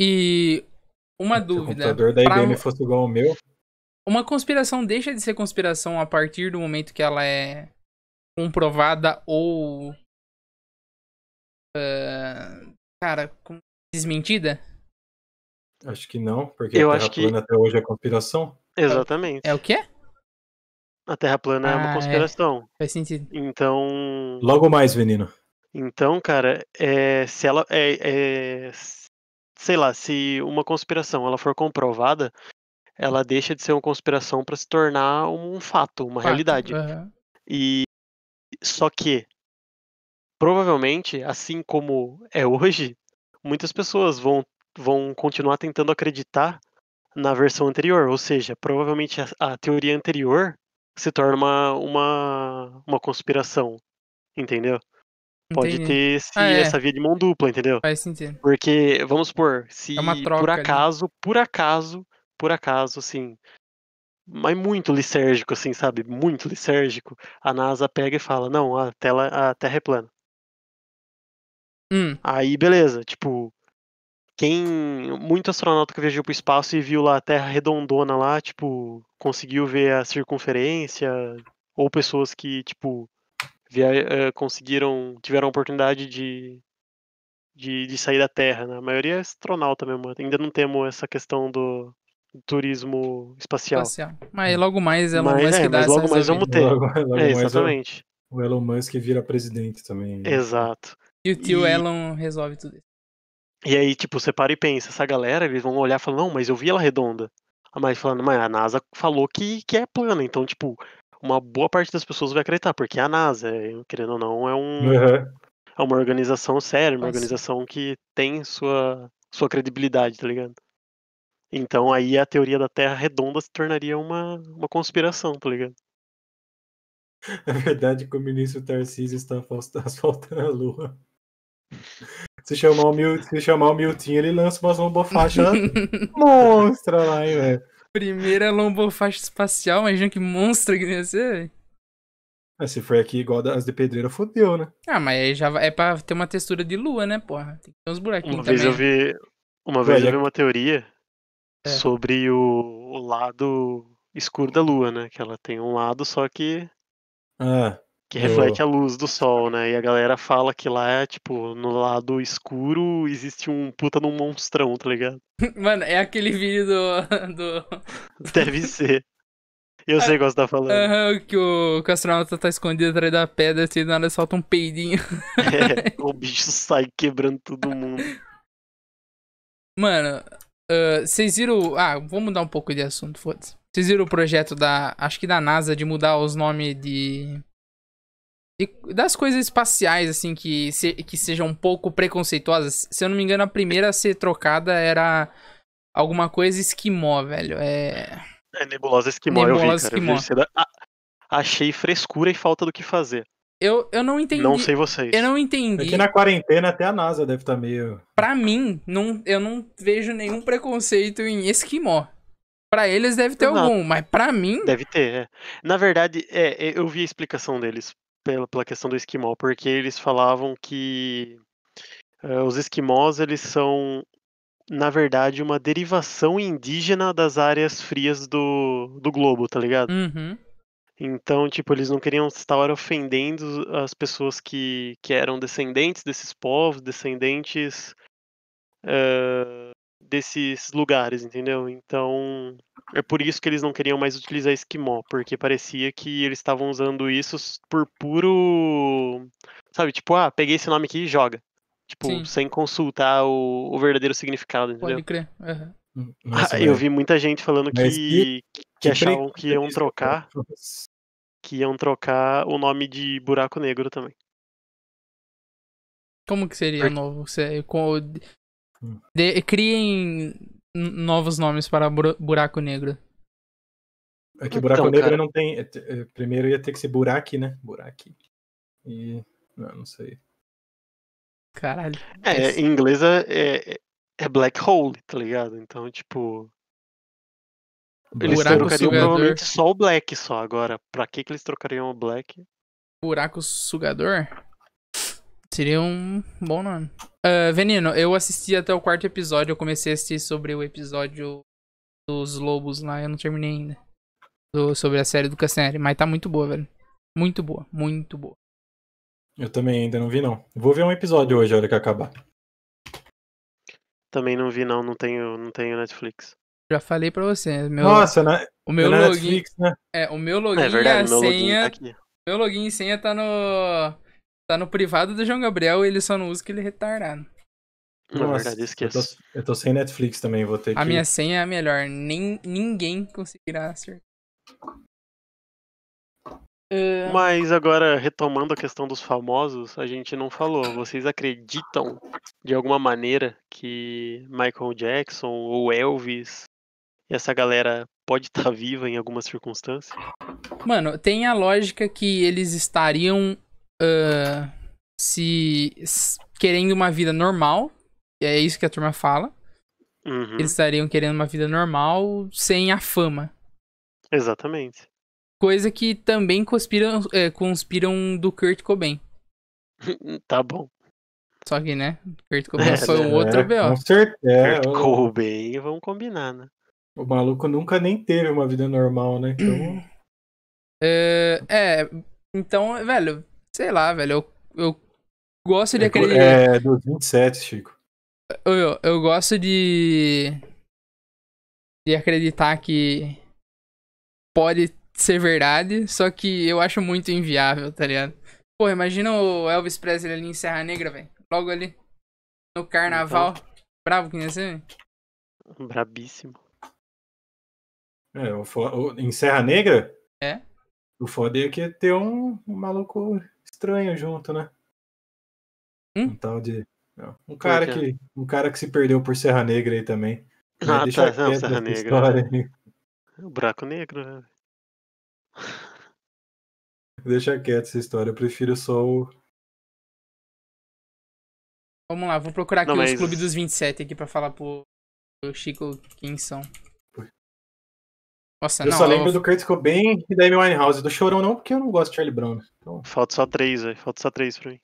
Speaker 1: E uma dúvida. É, se o computador da IBM pra...
Speaker 3: fosse igual ao meu.
Speaker 1: Uma conspiração deixa de ser conspiração a partir do momento que ela é comprovada ou. Uh, cara, desmentida?
Speaker 3: Acho que não, porque Eu a Terra acho que... até hoje é conspiração.
Speaker 1: Exatamente. É o quê? A Terra plana é ah, é uma conspiração. É. Faz sentido.
Speaker 2: Então. Logo mais, menino. Então, cara, é, se ela é, é, sei lá, se uma conspiração ela for comprovada, ela deixa de ser uma conspiração para se tornar um fato, uma fato. realidade. Uhum. E só que provavelmente, assim como é hoje, muitas pessoas vão vão continuar tentando acreditar na versão anterior, ou seja, provavelmente a, a teoria anterior se torna uma, uma, uma conspiração, entendeu? Pode ter ah, é. essa via de mão dupla, entendeu? Faz sentido. Porque, vamos supor, se é por acaso, ali. por acaso, por acaso, assim, mas muito lisérgico, assim, sabe? Muito lisérgico, a NASA pega e fala, não, a, tela, a Terra é plana. Hum. Aí, beleza, tipo, quem muito astronauta que viajou para o espaço e viu lá a Terra redondona lá, tipo, conseguiu ver a circunferência, ou pessoas que, tipo, via, eh, conseguiram, tiveram a oportunidade de, de, de sair da Terra, né? A maioria é astronauta mesmo, ainda não temos essa questão do, turismo espacial. espacial. Mas logo mais Elon é mas, Musk é, dá mas logo mais vamos ter. Logo, logo é, exatamente. O,
Speaker 3: Elon Musk vira presidente também. Exato.
Speaker 1: E o tio e... Elon resolve tudo isso.
Speaker 2: E aí, tipo, você para e pensa, essa galera, eles vão olhar e falar, não, mas eu vi ela redonda. Mas falando, mas a NASA falou que, que é plana, então, tipo, uma boa parte das pessoas vai acreditar, porque a NASA, é, querendo ou não, é um. Uhum. É uma organização séria, uma organização que tem sua, sua credibilidade, tá ligado? Então aí a teoria da Terra redonda se tornaria uma, uma conspiração, tá ligado?
Speaker 3: É verdade que o ministro Tarcísio está asfaltando a Lua. Se chamar o, Mil... Se chamar o Miltinho, ele lança umas lombofaixas
Speaker 1: monstra lá, hein, velho. Primeira lombofaixa espacial, imagina que monstro que ia ser,
Speaker 3: velho. se for aqui igual as de pedreira,
Speaker 2: fodeu, né?
Speaker 1: Ah, mas aí já é pra ter uma textura de lua, né, porra? Tem que ter uns buraquinhos uma também. Vez eu
Speaker 2: vi... Uma vez eu vi uma teoria é. sobre o... o lado escuro da lua, né? Que ela tem um lado só que... Ah que reflete a luz do sol, né? E a galera fala que lá, é tipo, no lado escuro existe um puta num monstrão, tá ligado?
Speaker 1: Mano, é aquele vídeo do. do...
Speaker 2: Deve ser. Eu sei o que você tá falando.
Speaker 1: Uhum, que, o, que o astronauta tá escondido atrás da pedra e assim, do nada solta um peidinho. É,
Speaker 2: o bicho sai quebrando todo mundo.
Speaker 1: Mano, uh, vocês viram. Ah, vou mudar um pouco de assunto, foda-se. Vocês viram o projeto da. Acho que da NASA de mudar os nomes de e das coisas espaciais, assim, que, se, que sejam um pouco preconceituosas. Se eu não me engano, a primeira a ser trocada era alguma coisa esquimó, velho. É.
Speaker 2: É nebulosa esquimó, nebulosa eu vi, cara. Esquimó. Eu vi ah, achei frescura e falta do que fazer.
Speaker 1: Eu, eu não entendi. Não sei vocês. Eu não entendi. Aqui na
Speaker 3: quarentena até a NASA deve estar tá meio.
Speaker 1: Pra mim, não, eu não vejo nenhum preconceito em esquimó. Pra eles deve ter algum, mas pra mim.
Speaker 2: Deve ter, é. Na verdade, é, é eu vi a explicação deles pela, pela questão do esquimó, porque eles falavam que uh, os esquimós eles são na verdade, uma derivação indígena das áreas frias do, do globo, tá ligado? Uhum. Então, tipo, eles não queriam estar ofendendo as pessoas que, que eram descendentes desses povos, descendentes eh, desses lugares, entendeu? Então, é por isso que eles não queriam mais utilizar esquimó, porque parecia que eles estavam usando isso por puro. Sabe, tipo, ah, peguei esse nome aqui e joga. Tipo, Sim. sem consultar o, o, verdadeiro significado, entendeu? Pode crer. Uhum. Ah, Nossa, ah, eu vi muita gente falando que, que, que, achavam que iam trocar. Que iam trocar o nome de buraco negro também.
Speaker 1: Como que seria é o novo? De criem novos nomes para buraco negro. É que então, buraco então, negro cara...
Speaker 3: não tem. É é, primeiro ia ter que ser buraque, né? Buraque.
Speaker 2: E. Não, não sei.
Speaker 3: Caralho. É, em
Speaker 2: inglês é, é, é black hole, tá ligado? Então, tipo. Eles Buraco trocariam sugador. provavelmente só o black só agora. Pra que, que eles trocariam o black?
Speaker 1: Buraco sugador? Seria um bom nome. Uh, Veneno, eu assisti até o quarto episódio, eu comecei a assistir sobre o episódio dos lobos lá, eu não terminei ainda. Do, sobre a série do Castanhari, mas tá muito boa, velho. Muito boa, muito boa.
Speaker 3: Eu também ainda não vi, não. Vou ver um episódio hoje, a hora que acabar.
Speaker 2: Também não vi, não. Não tenho, não tenho Netflix.
Speaker 1: Já falei pra você. Meu, Nossa, né? O meu é login. Netflix, né? É, o meu é login é verdade, e a meu senha. Login tá aqui. Meu login e senha tá no Tá no privado do João Gabriel ele só não usa que ele é retardado. Nossa, Na verdade,
Speaker 3: Eu tô, eu tô, sem Netflix também, vou ter a que. A minha
Speaker 1: senha é a melhor. Nem, ninguém conseguirá acertar.
Speaker 2: Mas agora, retomando a questão dos famosos, a gente não falou. Vocês acreditam, de alguma maneira, que Michael Jackson ou Elvis e essa galera pode estar tá viva em algumas circunstâncias?
Speaker 1: Mano, tem a lógica que eles estariam uh, se, se querendo uma vida normal, é isso que a turma fala. Uhum. Eles estariam querendo uma vida normal sem a fama.
Speaker 2: Exatamente.
Speaker 1: Coisa que também conspiram, é, conspiram do Kurt Cobain. tá bom. Só que, né? Kurt Cobain é, foi um é, outro
Speaker 3: B.O. Com certeza. Kurt Cobain,
Speaker 2: vamos combinar, né?
Speaker 3: O maluco nunca nem teve uma vida normal, né? Então...
Speaker 1: É, é, então, velho, Sei lá, velho. Eu, eu gosto de é,
Speaker 3: É, dos 27, Chico.
Speaker 1: Eu, eu, eu gosto de. de acreditar que. pode ser verdade, só que eu acho muito inviável, tá ligado? Pô, imagina o Elvis Presley ali em Serra Negra, velho. Logo ali. No carnaval. Então...
Speaker 5: Bravo que ia ser,
Speaker 2: Brabíssimo.
Speaker 3: É, o, em Serra Negra? É. O foda é que ia ter um, um maluco estranho junto, né? Hum? Um tal de. Um cara, é? que, um cara que se perdeu por Serra Negra aí também. Né? Ah, né? tá, não, Serra Negra.
Speaker 2: O buraco negro, né?
Speaker 3: Deixa quieto essa história, eu prefiro só o.
Speaker 5: Vamos lá, vou procurar aqui não, mas... os clubes dos
Speaker 1: 27 aqui pra falar pro Chico quem são. Nossa, eu não, só eu... lembro do
Speaker 3: Kurt Cobain e da Amy Winehouse. Do Chorão não, porque eu não gosto de Charlie Brown. Então... Falta só três,
Speaker 2: velho. Falta só três pra mim.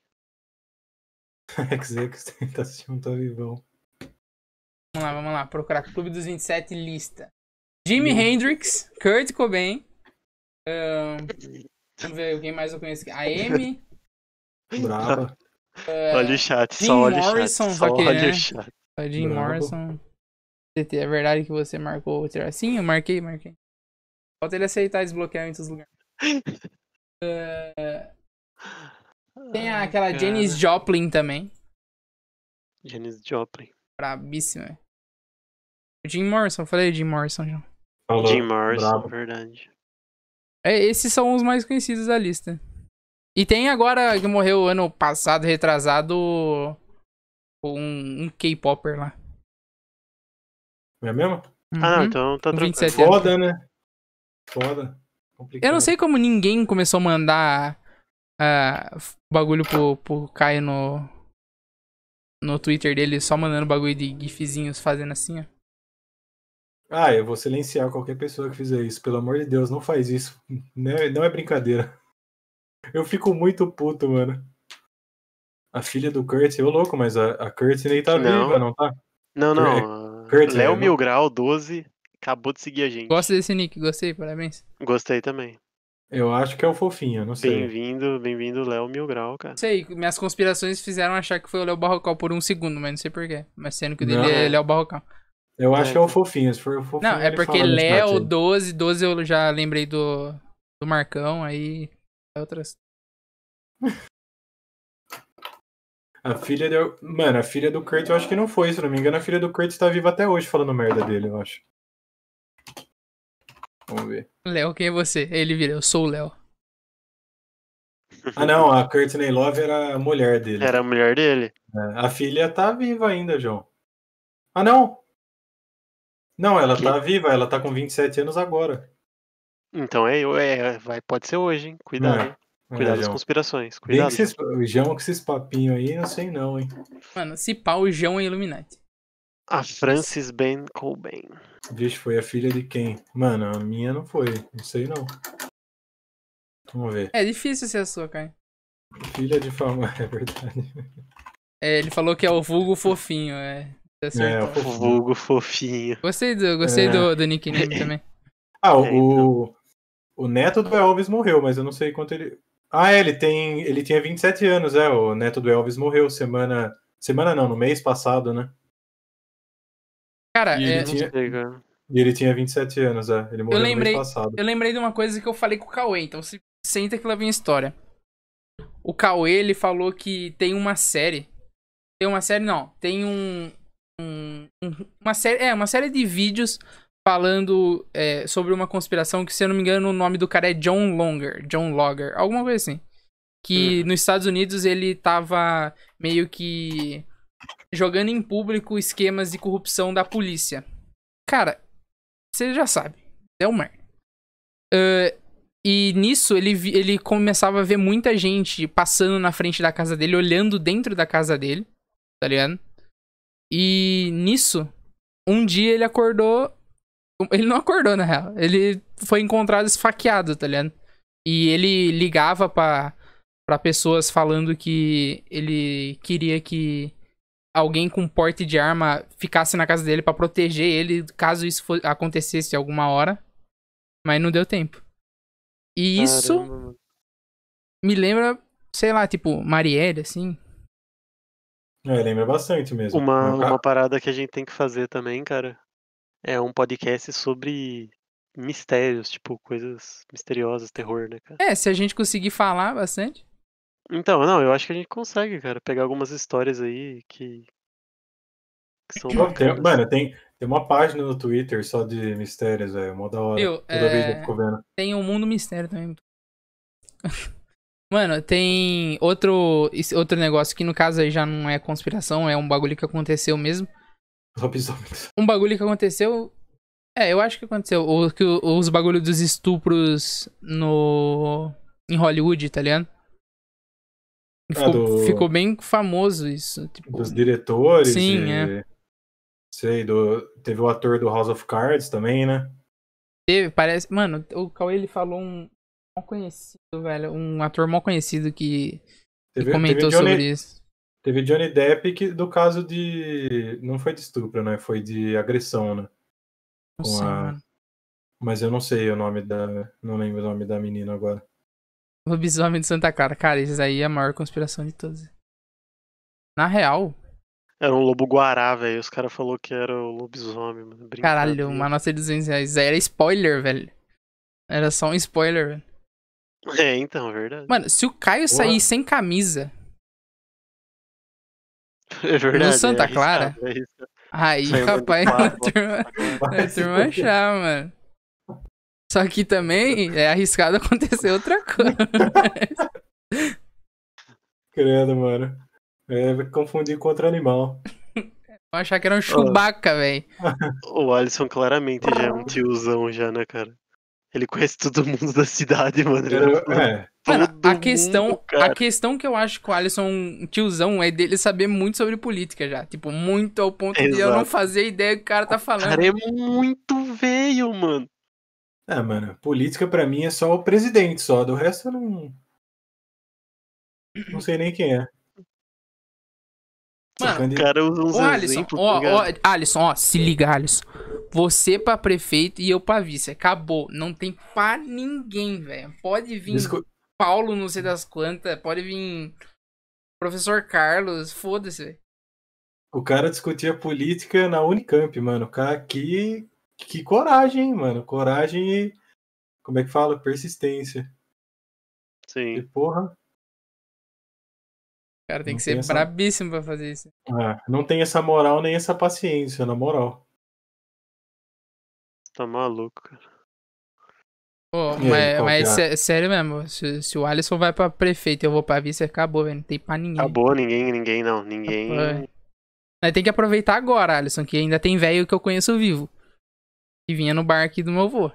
Speaker 3: XX tá assistindo, tá vivão.
Speaker 1: Vamos lá, vamos lá. Procurar Clube dos 27, lista. Jimi hum. Hendrix, Kurt Cobain. Uh, vamos ver quem mais eu conheço aqui. A Amy. Brava. Uh, olha o chat, Jim só olha Morrison, o chat. Só olha o chat. Jim Morrison. É verdade que você marcou o tracinho? Marquei, marquei. Falta ele aceitar desbloquear em outros lugares. uh, ah, tem aquela cara. Janis Joplin também.
Speaker 2: Janis Joplin.
Speaker 1: Brabíssima. Jim Morrison, falei Jim Morrison já. Falou.
Speaker 2: Jim Morrison, Bravo.
Speaker 1: verdade. É, esses são os mais conhecidos da lista. E tem agora, que morreu ano passado, retrasado, um, um K-Popper lá.
Speaker 3: É mesmo? Uhum. Ah, não, então tá tranquilo. Foda, né?
Speaker 5: Foda. Complicado. Eu não sei
Speaker 1: como ninguém começou a mandar uh, bagulho pro, pro Caio no, no Twitter dele, só mandando bagulho de gifzinhos fazendo assim, ó.
Speaker 3: Ah, eu vou silenciar qualquer pessoa que fizer isso. Pelo amor de Deus, não faz isso. Não é, é brincadeira.
Speaker 1: Eu fico muito
Speaker 3: puto, mano. A filha do Kurt, eu louco, mas a, a Kurt nem tá não. viva, não tá?
Speaker 1: Não, não. É, Léo né? Mil
Speaker 2: Grau, 12. Acabou de seguir a gente. Gosto
Speaker 1: desse nick, gostei, parabéns.
Speaker 2: Gostei também.
Speaker 1: Eu acho que é o fofinho, não sei.
Speaker 2: Bem-vindo, bem-vindo, Léo Mil Grau, cara.
Speaker 1: Sei, minhas conspirações fizeram achar que foi o Léo Barrocal por um segundo, mas não sei porquê. Mas sendo que o dele não. é Léo Barrocal. Eu acho que é o é. fofinho, se for o fofinho. Não, é porque Léo 12, 12 eu já lembrei do, do Marcão, aí é outras.
Speaker 3: a filha do. Mano, a filha do Kurt, eu acho que não foi, se não me engano, a filha do Kurt tá viva até hoje falando merda dele, eu acho. Vamos ver.
Speaker 1: Léo, quem é você? Ele vira, eu sou o Léo.
Speaker 3: Ah não, a Courtney Love era a mulher dele. Era a mulher dele. É, a filha tá viva ainda, João. Ah não! Não, ela que? tá viva, ela tá com 27 anos agora.
Speaker 1: Então é, é vai, pode ser hoje, hein? Cuidado, é. é. Cuidado é, das conspirações. Cuidado. Bem que esses,
Speaker 3: o João com esses papinhos aí, não sei não, hein?
Speaker 1: Mano, se pau, o João é Illuminati. A Frances Ben Colben.
Speaker 3: Vixe, foi a filha de quem? Mano, a minha não foi. Não sei não. Vamos ver.
Speaker 1: É difícil ser a sua, cara.
Speaker 3: Filha de fama, é verdade.
Speaker 1: É, ele falou que é o vulgo fofinho, é. Tá é, o vulgo
Speaker 2: fofinho. Gostei do, gostei é. do, do nickname também.
Speaker 1: Ah, o, é,
Speaker 3: então. o neto do Elvis morreu, mas eu não sei quanto ele. Ah, é, ele tem. Ele tinha 27 anos, é. O neto do Elvis morreu semana. Semana não, no mês passado, né?
Speaker 1: Cara, e é, ele, é...
Speaker 4: tinha...
Speaker 3: e ele tinha 27 anos, é. Ele morreu eu lembrei, no mês passado. Eu
Speaker 1: lembrei de uma coisa que eu falei com o Cauê, então senta que lá vem a história. O Cauê, ele falou que tem uma série. Tem uma série, não. Tem um. um uma série. É, uma série de vídeos falando é, sobre uma conspiração que, se eu não me engano, o nome do cara é John Longer. John Logger, alguma coisa assim. Que uhum. nos Estados Unidos ele tava meio que jogando em público esquemas de corrupção da polícia. Cara, você já sabe, é Uh, e nisso ele, ele começava a ver muita gente passando na frente da casa dele, olhando dentro da casa dele, tá ligado? E nisso, um dia ele acordou. Ele não acordou, na real. Ele foi encontrado esfaqueado, tá ligado? E ele ligava para pra pessoas falando que ele queria que alguém com porte de arma ficasse na casa dele para proteger ele caso isso for, acontecesse alguma hora. Mas não deu tempo. E Caramba. isso me lembra, sei lá, tipo, Marielle, assim. É, lembra bastante mesmo. Uma, uma
Speaker 2: parada que a gente tem que fazer também, cara, é um podcast sobre mistérios, tipo, coisas misteriosas, terror, né, cara?
Speaker 1: É, se a gente conseguir falar bastante.
Speaker 2: Então, não, eu acho que a gente consegue, cara, pegar algumas histórias aí que, que são
Speaker 3: Mano, tem, tem uma página no Twitter só de mistérios, velho, mó da hora. Eu, Toda é... vez eu é, fico vendo.
Speaker 1: Tem o um Mundo Mistério também. Mano, tem outro, outro negócio que no caso aí já não é conspiração, é um bagulho que aconteceu mesmo. Um bagulho que aconteceu. É, eu acho que aconteceu. O, que, os bagulhos dos estupros no. em Hollywood, tá ligado?
Speaker 3: Ah, ficou, ah, do... ficou,
Speaker 1: bem famoso isso. Tipo... Dos diretores. Sim, e... é.
Speaker 3: Sei, do... teve o ator do House of Cards também, né?
Speaker 1: Teve, parece. Mano, o Cauê ele falou um mal conhecido, velho. Um ator mal conhecido que, teve, que comentou Johnny... sobre isso.
Speaker 3: Teve Johnny Depp que, do caso de. Não foi de estupro, né? Foi de agressão, né? Não Com a... Mas eu não sei o nome da. Não lembro o nome da menina agora.
Speaker 1: Lobisomem de Santa Clara. Cara, esses aí é a maior conspiração de todas. Na real.
Speaker 2: Era um lobo guará, velho. Os caras falaram que era o lobisomem, mano. Caralho, uma
Speaker 1: nota de 200 reais. Era spoiler, velho. Era só um spoiler, velho.
Speaker 2: É, então, é verdade. Mano, se
Speaker 1: o Caio Boa. sair sem camisa.
Speaker 2: É verdade. No Santa é Clara. É arriscado,
Speaker 1: é Aí, rapaz, a turma, a turma achar, mano. Só que também é arriscado acontecer outra coisa.
Speaker 3: Querendo, Credo, mano. É, confundir com outro animal. Vou
Speaker 1: achar
Speaker 2: que era um Chewbacca, velho. O Alisson claramente já é um tiozão já, né, cara? Ele conhece todo mundo da cidade, mano. É eu, é.
Speaker 1: a questão, mundo, a questão que eu acho que o Alisson é tiozão é dele saber muito sobre política já. Tipo, muito ao ponto Exato. de eu não fazer ideia do que o cara tá falando. O cara é
Speaker 2: muito veio, mano. Ah,
Speaker 3: mano, política para mim é só o presidente, só. Do resto eu não.
Speaker 1: Não sei nem quem é. Mano,
Speaker 4: cara usa
Speaker 3: uns Alisson,
Speaker 1: ó, tá ó, Alisson, ó, se liga, Alisson. Você pra prefeito e eu pra vice. Acabou. Não tem pra ninguém, velho. Pode vir Paulo, não sei das quantas. Pode vir professor Carlos. Foda-se,
Speaker 3: O cara discutia política na Unicamp, mano. O cara aqui que coragem, hein, mano. Coragem e. Como é que fala? Persistência. Sim. E porra.
Speaker 5: Cara, tem não que tem ser essa... brabíssimo pra fazer isso. Ah, não tem essa moral nem essa
Speaker 1: paciência, na moral. Tá maluco, cara. Pô, mas, aí, mas é? sério mesmo, se, se, o Alisson vai pra prefeito e eu vou pra vice, acabou, velho. Não tem pra ninguém. Acabou,
Speaker 2: ninguém, ninguém não. Ninguém. É.
Speaker 1: mas tem que aproveitar agora, Alisson, que ainda tem velho que eu conheço vivo que vinha no bar aqui do meu avô.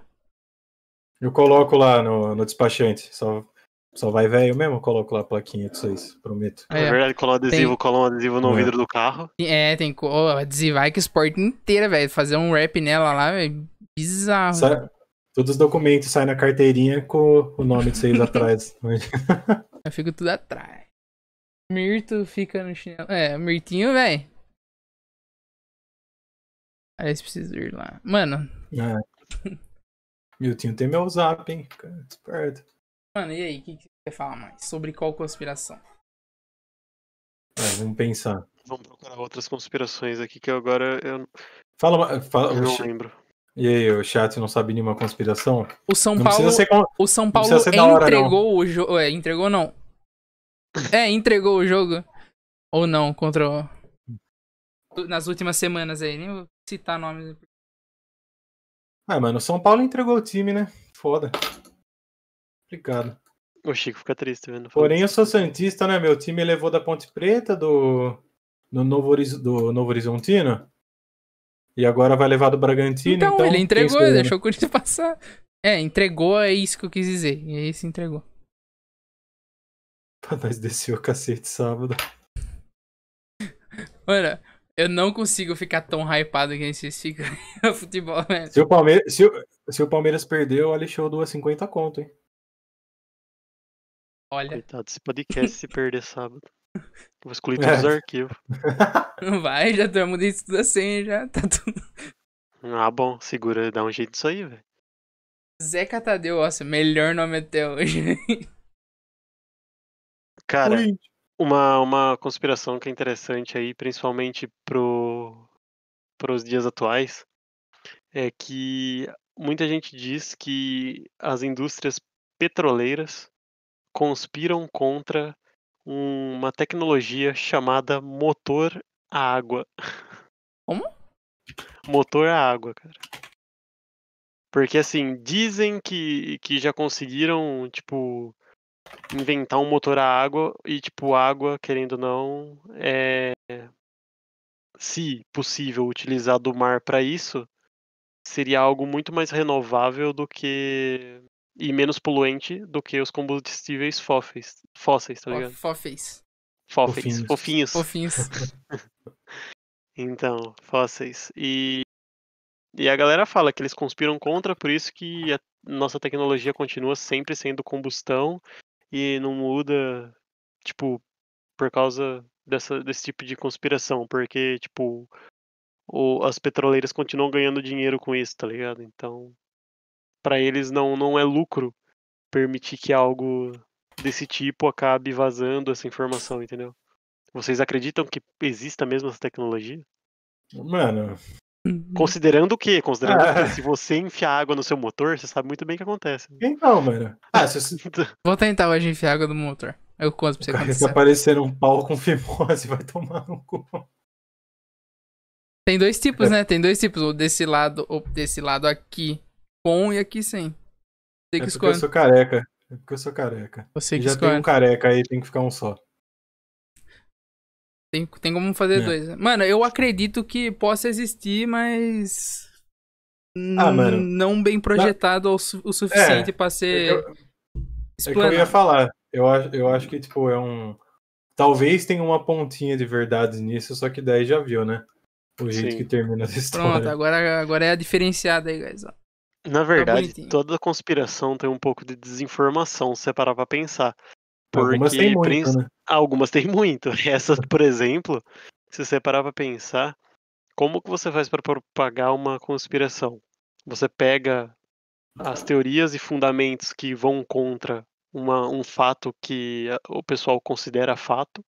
Speaker 3: Eu coloco lá no, no despachante, só, só vai velho mesmo, eu coloco lá a plaquinha
Speaker 2: de vocês, prometo. É, é verdade, colo adesivo, tem... um adesivo no é. vidro do carro.
Speaker 1: É, tem que oh, adesivar que esporte inteira, velho, fazer um rap nela lá, velho, bizarro.
Speaker 2: Todos os
Speaker 3: documentos saem na carteirinha com o nome de vocês atrás.
Speaker 1: eu fico tudo atrás. Mirto fica no chinelo. É, Mirtinho, velho. Aí ah, preciso ir lá. Mano.
Speaker 3: É. Eu tinha até meu é zap, hein?
Speaker 1: Fica Mano, e aí? O que, que você quer falar mais? Sobre qual conspiração?
Speaker 3: É, vamos pensar.
Speaker 2: Vamos procurar outras conspirações aqui que agora eu. Fala, fala eu não ch... lembro.
Speaker 3: E aí, o chat não sabe nenhuma conspiração?
Speaker 1: O São não Paulo, ser... o São Paulo hora, entregou não. o jogo. É, entregou não. É, entregou o jogo. Ou não, contra o... Hum. Nas últimas semanas aí, nem vou citar nomes. Né? Ah, mano, o São Paulo entregou o time, né? Foda. Obrigado. O Chico fica triste vendo. Porém, eu sou
Speaker 3: Santista, né? Meu time levou da Ponte Preta, do, do, Novo, do Novo Horizontino. E agora vai levar do Bragantino. Então, então ele entregou, ele deixou
Speaker 1: o Corinthians passar. É, entregou, é isso que eu quis dizer. E aí se entregou.
Speaker 3: Pra nós descer o cacete sábado.
Speaker 1: Olha, eu não consigo ficar tão hypado que a gente fica no futebol, né? Se
Speaker 3: o Palmeiras, se o, se o Palmeiras perdeu, o Alexandre doa 50 conto, hein?
Speaker 1: Olha. Coitado desse podcast se perder sábado. vou excluir todos é. os arquivos. Não vai, já todo isso tudo assim, já tá tudo.
Speaker 2: Ah, bom, segura, dá um jeito disso aí, velho.
Speaker 1: Zeca Tadeu, nossa, melhor nome até hoje.
Speaker 2: Cara, Ui. Uma, uma conspiração que é interessante aí, principalmente para os dias atuais, é que muita gente diz que as indústrias petroleiras conspiram contra uma tecnologia chamada motor à água. Como? Motor à água, cara. Porque assim, dizem que, que já conseguiram, tipo, inventar um motor a água e, tipo, água, querendo ou não, é, se possível utilizar do mar para isso, seria algo muito mais renovável do que. e menos poluente do que os combustíveis fósseis, fósseis tá ligado? Fósseis. Fósseis. Fofinhos. Fofinhos. então, fósseis. E. E a galera fala que eles conspiram contra, por isso que a nossa tecnologia continua sempre sendo combustão e não muda, tipo, por causa dessa, desse tipo de conspiração, porque, tipo, o, as petroleiras continuam ganhando dinheiro com isso, tá ligado? Então, para eles não, não é lucro permitir que algo desse tipo acabe vazando essa informação, entendeu? Vocês acreditam que exista mesmo essa tecnologia? Mano, Uhum. Considerando o quê? Considerando ah. que se você enfiar água no seu motor, você sabe muito bem
Speaker 1: o que acontece. Ah, então, velho. Ah, você... Vou tentar hoje enfiar água no motor. Eu conto pra você acontecer. Se
Speaker 3: aparecer um pau com
Speaker 1: fimose, vai tomar no cu. Tem dois tipos, é. né? Tem dois tipos. Ou desse lado, ou desse lado aqui com e aqui sem. Você é que é escolhe. Eu sou careca.
Speaker 3: É porque eu sou careca. Você que Já escolhe. tem um careca aí, tem que ficar um só.
Speaker 1: Tem, tem como fazer é. dois. Né? Mano, eu acredito que possa existir, mas. Ah, mano. Não bem projetado o, o suficiente é, para ser. Eu, é que eu ia falar.
Speaker 3: Eu acho, eu acho que, tipo, é um. Talvez tenha uma pontinha de verdade nisso, só que daí já viu, né? O jeito
Speaker 1: Sim. que
Speaker 2: termina essa história. Pronto,
Speaker 1: agora, agora é a diferenciada aí, guys. Ó.
Speaker 2: Na tá verdade, tá toda conspiração tem um pouco de desinformação, se você parar pra pensar. Porque algumas tem muito, princ... né? Algumas tem muito. Essa, por exemplo, se você parar pra pensar, como que você faz para propagar uma conspiração? Você pega as teorias e fundamentos que vão contra uma, um fato que o pessoal considera fato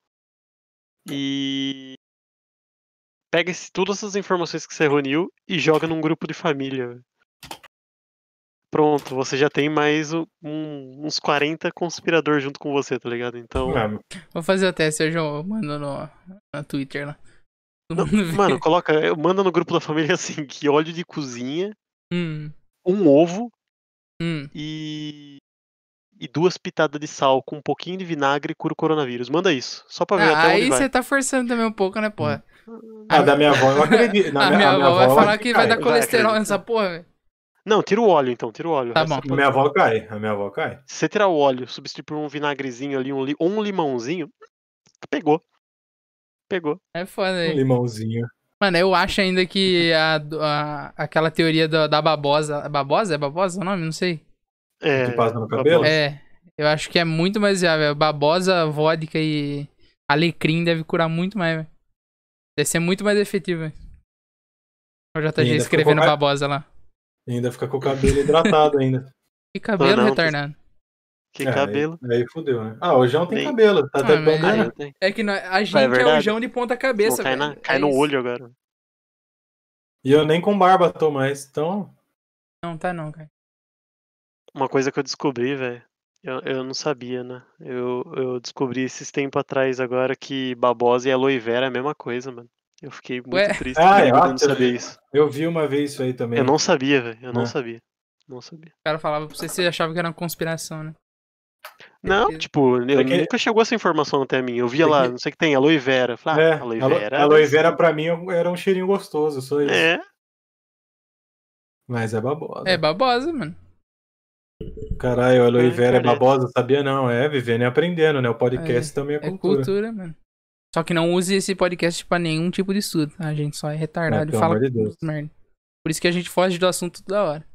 Speaker 2: e pega esse, todas essas informações que você reuniu e joga num grupo de família pronto, você já tem mais um, uns 40 conspiradores junto com você, tá ligado? Então. Ah,
Speaker 1: Vou fazer o teste, eu já mando no, no Twitter lá. Não, mano,
Speaker 2: coloca, manda no grupo da família assim, que óleo de cozinha,
Speaker 1: hum. um ovo
Speaker 2: hum. e. E duas pitadas de sal com um pouquinho de vinagre cura o coronavírus. Manda isso. Só pra ver ah, até onde Aí você
Speaker 1: tá forçando também um pouco, né, porra? Hum. Ah, a da minha avó eu acredito. Na a minha, minha avó vai falar que vai, vai dar colesterol nessa porra, velho.
Speaker 2: Não, tira o óleo então, tira o óleo. Tá bom. Minha avó cai, a minha avó cai. Se você tirar o óleo, substituir por um vinagrezinho ali, um, li... um limãozinho, pegou.
Speaker 1: Pegou. É foda aí. Um limãozinho. Mano, eu acho ainda que a, a aquela teoria da, da babosa. Babosa? É babosa o nome? Não sei. É. Que passa no cabelo? É. Eu acho que é muito mais viável. Babosa, vodka e alecrim deve curar muito mais, velho. Deve ser muito mais efetivo, velho. Eu já tá escrevendo babosa lá
Speaker 3: ainda fica com o cabelo hidratado ainda.
Speaker 1: Que cabelo, ah, não, retornado. Que é, cabelo.
Speaker 3: Aí, aí fodeu, né? Ah, o João tem, tem, cabelo, tá ah, até é bandana. Né?
Speaker 1: É que a é gente é, é, o João de ponta cabeça. Cai, na, cai é no isso. olho
Speaker 3: agora.
Speaker 2: E eu nem com barba tô mais, então...
Speaker 1: Não, tá não, cara.
Speaker 2: Uma coisa que eu descobri, velho, eu, eu não sabia, né? Eu, eu descobri esses tempos atrás agora que babosa e aloe vera é a mesma coisa, mano. Eu fiquei muito Ué? triste ah, eu
Speaker 3: não sabia isso. Eu vi uma vez isso aí também. Eu não sabia, velho. Eu não. não né? sabia.
Speaker 2: Não sabia.
Speaker 1: O cara falava pra você, você achava que era uma conspiração, né?
Speaker 2: Não, tipo, eu, é que... nunca chegou essa informação até mim. Eu via é lá, não sei o que tem, aloe vera. Falei, ah, é, aloe vera. Alo... Aloe é vera assim. pra
Speaker 3: mim era um cheirinho gostoso,
Speaker 1: só isso. É.
Speaker 2: Mas é babosa.
Speaker 1: É babosa, mano.
Speaker 3: Caralho, aloe vera é, é babosa, sabia não? É, vivendo e aprendendo, né? O podcast é, também é cultura. É
Speaker 1: cultura, mano. Só que não use esse podcast para nenhum tipo de estudo. A tá, gente só é retardado é, e fala de merda. Por isso que a gente foge do assunto toda hora.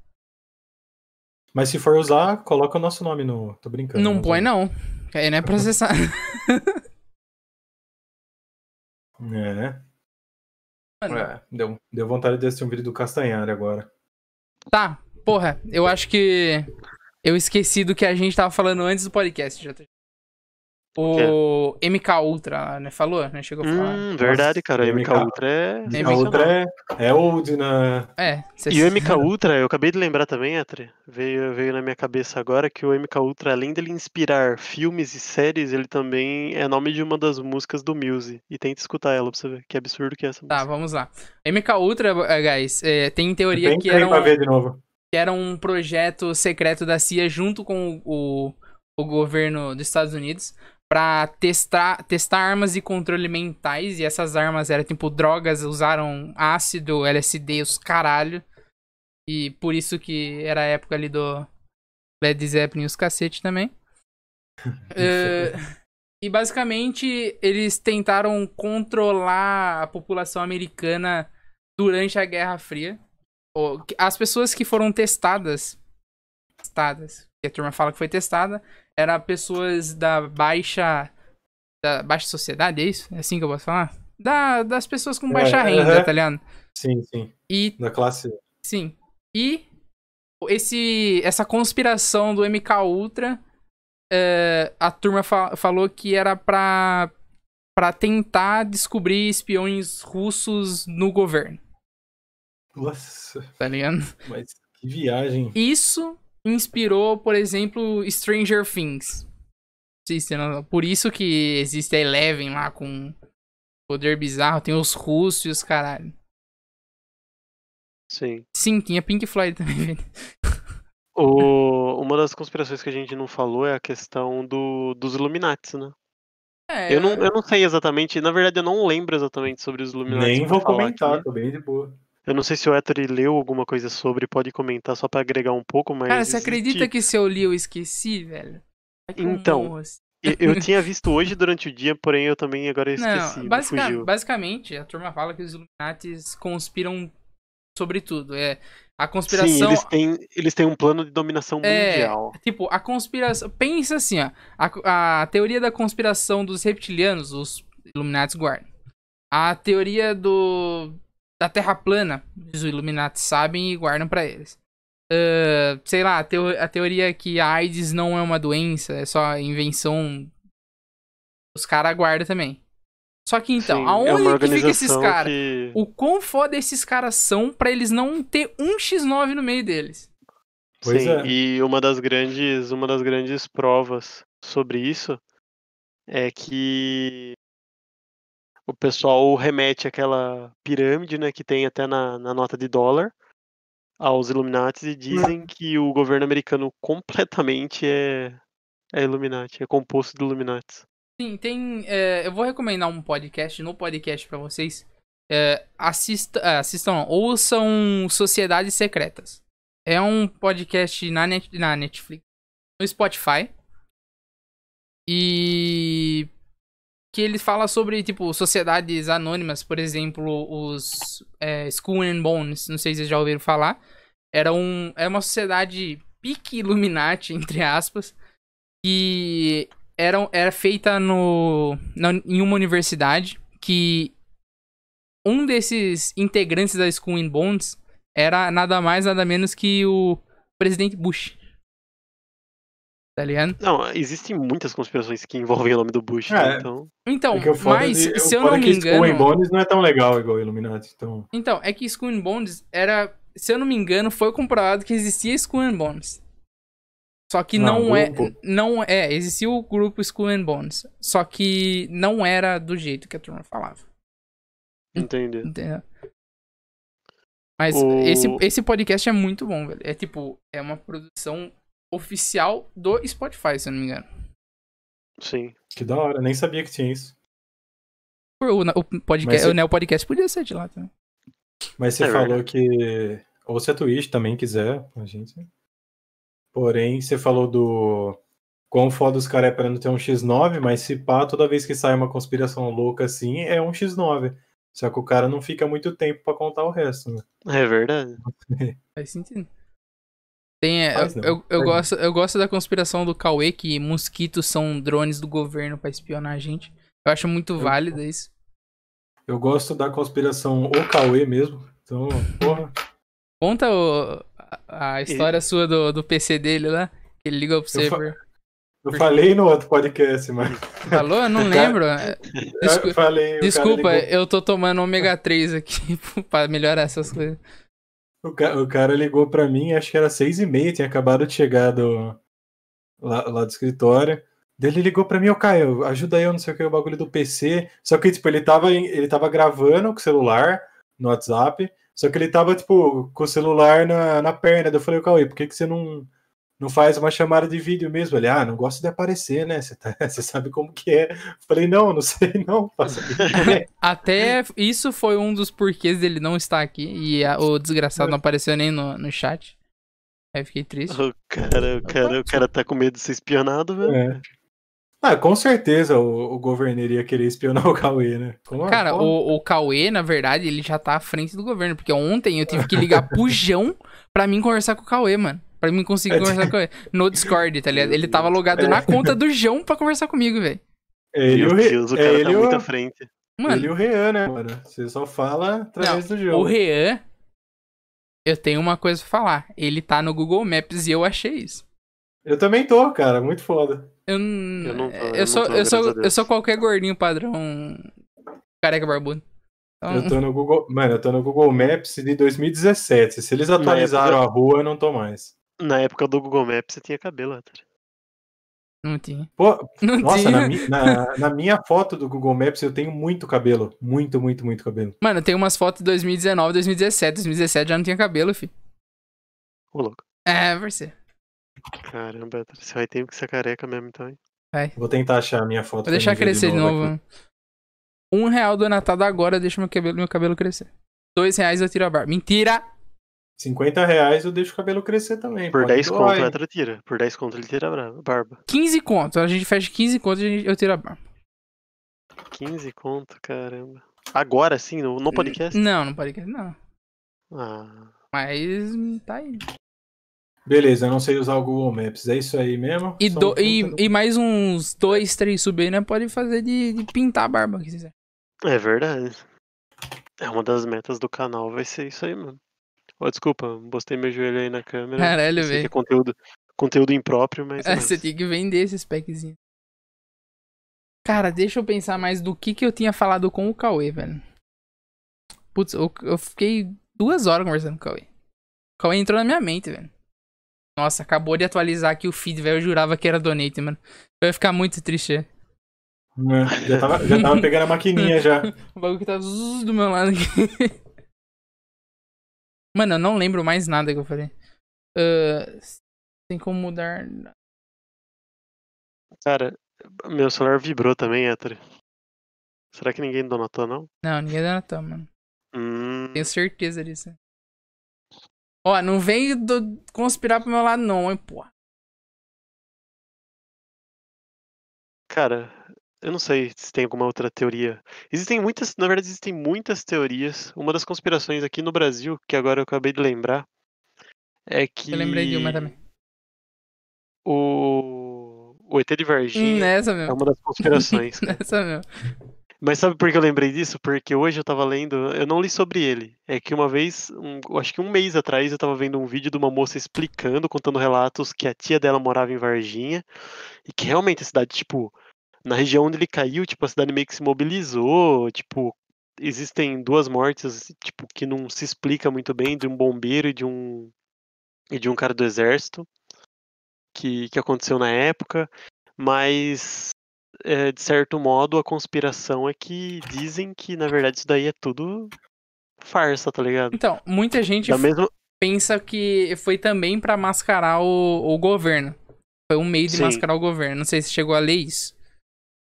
Speaker 3: Mas se for usar, coloca o nosso nome no. Tô brincando.
Speaker 1: Não né, põe, não. Aí não é processado.
Speaker 3: é, né? É, deu, deu vontade de assistir um vídeo do Castanhari agora.
Speaker 1: Tá, porra, eu acho que eu esqueci do que a gente tava falando antes do podcast. Já tô... O MK Ultra, né? Falou, né? Chegou a hum, falar. Hum, verdade, cara. MK, MK Ultra
Speaker 2: é. MK Ultra é, é old na. Né? É. E o MK Ultra, eu acabei de lembrar também, etre Veio, veio na minha cabeça agora que o MK Ultra, além dele inspirar filmes e séries, ele também é nome de uma das músicas do Muse. E tenta escutar ela pra você ver. Que absurdo que é essa tá,
Speaker 1: música. Tá, vamos lá. MK Ultra, eh, guys, é, tem teoria tem que era. Um, ver de novo. Que era um projeto secreto da CIA junto com o, o governo dos Estados Unidos para testar, testar armas e controle mentais. E essas armas eram tipo drogas, usaram ácido, LSD, os caralho. E por isso que era a época ali do Led Zeppelin e os cacete também. uh, e basicamente eles tentaram controlar a população americana durante a Guerra Fria. As pessoas que foram testadas. Testadas. Que a turma fala que foi testada era pessoas da baixa. Da baixa sociedade, é isso? É assim que eu posso falar? Da, das pessoas com baixa é, renda, uh -huh. tá ligado?
Speaker 3: Sim, sim. E, da classe.
Speaker 1: Sim. E esse, essa conspiração do MK Ultra, é, a turma fa falou que era pra, pra tentar descobrir espiões russos no governo. Nossa. Tá ligado? Mas que viagem. Isso inspirou, por exemplo, Stranger Things. Por isso que existe a Eleven lá com poder bizarro, tem os russos e os caralho. Sim. Sim, tinha Pink Floyd também,
Speaker 2: o... Uma das conspirações que a gente não falou é a questão do... dos Illuminati, né? É, eu, não, eu não sei exatamente, na verdade eu não lembro exatamente sobre os Illuminati. Nem vou comentar, aqui. Né? tô bem de boa. Eu não sei se o Ettore leu alguma coisa sobre, pode comentar só para agregar um pouco, mas. Cara, você acredita
Speaker 1: que se eu li eu esqueci, velho? então. Assim. Eu tinha
Speaker 2: visto hoje durante o dia, porém eu também agora esqueci. Não, basic,
Speaker 1: basicamente, a turma fala que os Illuminati conspiram sobre tudo. É, a conspiração. Sim, eles
Speaker 2: têm, eles têm um plano de dominação é, mundial. É,
Speaker 1: tipo, a conspiração. Pensa assim, ó. A, a teoria da conspiração dos reptilianos, os Illuminati guardam. A teoria do da Terra plana, os Illuminati sabem e guardam para eles. Uh, sei lá, a, teo a teoria que a AIDS não é uma doença, é só invenção. Os caras guardam também. Só que então, Sim, é aonde é que fica esses caras? Que... O quão foda esses caras são para eles não ter um X9 no meio deles? Pois Sim, é.
Speaker 2: e uma das grandes, uma das grandes provas sobre isso é que o pessoal remete àquela pirâmide, né, que tem até na, na nota de dólar, aos Illuminati e dizem Não. que o governo americano completamente é, é Illuminati, é composto de Illuminati.
Speaker 1: Sim, tem. É, eu vou recomendar um podcast no podcast para vocês. É, assista, é, assistam, ouçam Sociedades Secretas. É um podcast na, net, na Netflix, no Spotify. E que ele fala sobre, tipo, sociedades anônimas, por exemplo, os é, School and Bones, não sei se vocês já ouviram falar. Era, um, era uma sociedade pique Illuminati, entre aspas, que era, era feita no, na, em uma universidade que um desses integrantes da School and Bones era nada mais, nada menos que o presidente Bush. Tá ligado?
Speaker 2: Não, existem muitas conspirações que envolvem o nome do Bush, né? é. né, então. Então, é
Speaker 1: mas de, é se eu não é me engano. Skull
Speaker 3: Bones não é tão legal igual Illuminati, então.
Speaker 1: Então, é que Skull Bones era. Se eu não me engano, foi comprovado que existia Skull Bones. Só que não, não é. Não é, existia o grupo Skull Bones. Só que não era do jeito que a turma falava. Entendi. Entendeu?
Speaker 2: Mas o... esse,
Speaker 1: esse podcast é muito bom, velho. É tipo, é uma produção oficial do Spotify, se eu não me engano. Sim.
Speaker 3: Que da hora, nem sabia que tinha isso.
Speaker 1: O, o podcast, o Neo Podcast podia ser de lá também.
Speaker 3: Mas você é falou que. Ou se a Twitch também quiser, a gente. Porém, você falou do. Quão foda os caras é pra não ter um X9, mas se pá, toda vez que sai uma conspiração louca assim, é um X9. Só que o cara não fica muito tempo para contar
Speaker 2: o resto, né?
Speaker 1: É verdade. Faz sentido. Tem, é, eu, eu, eu gosto, eu gosto da conspiração do Cauê que mosquitos são drones do governo para espionar a gente. Eu acho muito eu, válido isso.
Speaker 3: Eu gosto da conspiração o Cauê mesmo. Então,
Speaker 1: porra. Conta o, a, a história e... sua do, do PC dele lá. Que ele liga o server Eu, fa... eu falei
Speaker 3: no outro podcast, mano
Speaker 1: Falou? Eu não lembro. Eu falei, Desculpa, eu tô tomando ômega 3 aqui pra melhorar essas coisas.
Speaker 3: O, ca o cara ligou para mim, acho que era seis e meia, tinha acabado de chegar do, lá, lá do escritório. ele ligou para mim, ô Caio, ajuda eu, não sei o que, o bagulho do PC. Só que, tipo, ele tava, ele tava gravando com o celular no WhatsApp, só que ele tava, tipo, com o celular na, na perna. Daí eu falei, Caio, por que, que você não não faz uma chamada de vídeo mesmo. Ele, ah, não gosto de aparecer, né? Você tá, sabe como que é. falei, não, não sei, não.
Speaker 1: Até isso foi um dos porquês dele não estar aqui. E a, o desgraçado não apareceu nem no, no chat. Aí fiquei triste. O cara,
Speaker 2: o cara, o cara tá com medo de ser espionado, velho. É.
Speaker 1: Ah, com certeza o, o governo
Speaker 3: iria querer espionar o Cauê, né?
Speaker 1: Como, cara, como? O, o Cauê, na verdade, ele já tá à frente do governo. Porque ontem eu tive que ligar pujão pra mim conversar com o Cauê, mano. Pra mim conseguir é. conversar com ele. No Discord, tá ligado? Ele tava logado na é. conta do João pra conversar comigo, velho. Ele, Meu Deus, o cara ele, tá ele, muito à
Speaker 3: frente. Mano, ele e o Rean, né, mano? Você só fala através não, do João. O
Speaker 1: Rean, eu tenho uma coisa pra falar. Ele tá no Google Maps e eu achei isso.
Speaker 3: Eu também tô, cara. Muito foda.
Speaker 1: Eu, eu, não, tô, eu, eu sou, eu, sou, eu sou qualquer gordinho padrão careca barbudo. Então... Eu tô
Speaker 3: no Google. Mano, eu tô no Google Maps de 2017. Se eles é atualizaram a rua, eu não tô mais.
Speaker 1: Na época do Google Maps você tinha cabelo, Arthur. Não tinha.
Speaker 2: Pô, não
Speaker 1: nossa, tinha. Na, mi, na,
Speaker 2: na, minha
Speaker 3: foto do Google Maps eu tenho muito cabelo. Muito, muito, muito cabelo.
Speaker 1: Mano, tem umas fotos de 2019, 2017. 2017 já não tinha cabelo, fi.
Speaker 3: Ô,
Speaker 2: louco.
Speaker 1: É, você.
Speaker 2: Caramba, Arthur, você vai ter que ser careca mesmo, então, hein? Vai. Vou
Speaker 3: tentar achar a minha foto.
Speaker 2: Vou deixar crescer de novo. De novo né?
Speaker 1: um real do Natal agora deixa meu cabelo, meu cabelo crescer. Dois reais eu tiro a barba. Mentira! 50 reais eu deixo o cabelo crescer também. Por 10 doar, conto o Etra
Speaker 2: tira. Por 10 conto ele tira a barba.
Speaker 1: 15 conto. A gente fecha 15 conto e eu tiro a barba. 15 conto, caramba. Agora sim, no, no podcast? Não, no podcast não. Ah. Mas tá aí.
Speaker 3: Beleza, eu não sei usar o Google
Speaker 2: Maps, é isso aí mesmo? E, do, e,
Speaker 1: e, mais uns 2, 3 subir, né? Pode fazer de, de pintar a barba, se quiser.
Speaker 2: É verdade. É uma das metas do canal, vai ser isso aí mesmo. Oh, desculpa, postei meu joelho aí na câmera. Caralho, é velho. É conteúdo, conteúdo impróprio, mas. É, é você
Speaker 1: tem que vender esses packzinhos. Cara, deixa eu pensar mais do que, que eu tinha falado com o Cauê, velho. Putz, eu, eu fiquei duas horas conversando com o Cauê. O Cauê entrou na minha mente, velho. Nossa, acabou de atualizar aqui o feed, velho. Eu jurava que era donate, mano. Eu ia ficar muito triste. É, é já, tava, já tava pegando a maquininha já. o bagulho que tá do meu lado aqui. Mano, eu não lembro mais nada que eu falei. Uh, ah, tem como mudar.
Speaker 2: Cara, meu celular vibrou também, Hétero. Será que ninguém donatou, não?
Speaker 1: Não, ninguém donatou, mano.
Speaker 2: Hum... Tenho
Speaker 1: certeza disso. Ó, não vem do... conspirar pro meu lado, não, hein, pô.
Speaker 2: Cara, eu não sei se tem alguma outra teoria. Existem muitas, na verdade, existem muitas teorias. Uma das conspirações aqui no Brasil, que agora eu acabei de lembrar, é que. Eu lembrei de uma também. O. O ET de hum, Varginha. Nessa, meu. É uma das conspirações.
Speaker 1: Nessa,
Speaker 2: meu. Mas sabe por que eu lembrei disso? Porque hoje eu tava lendo, eu não li sobre ele. É que uma vez, um, acho que um mês atrás, eu tava vendo um vídeo de uma moça explicando, contando relatos que a tia dela morava em Varginha e que realmente a cidade, tipo, na região onde ele caiu, tipo, a cidade meio que se mobilizou, tipo, existem duas mortes, tipo, que não se explica muito bem, de um bombeiro e de um e de um cara do exército que, que aconteceu na época, mas é, de certo modo a conspiração é que dizem que na verdade isso daí é tudo farsa, tá ligado?
Speaker 1: Então, muita gente mesma... pensa que foi também para mascarar o, o governo. Foi um meio de Sim. mascarar o governo. Não sei se chegou a ler isso.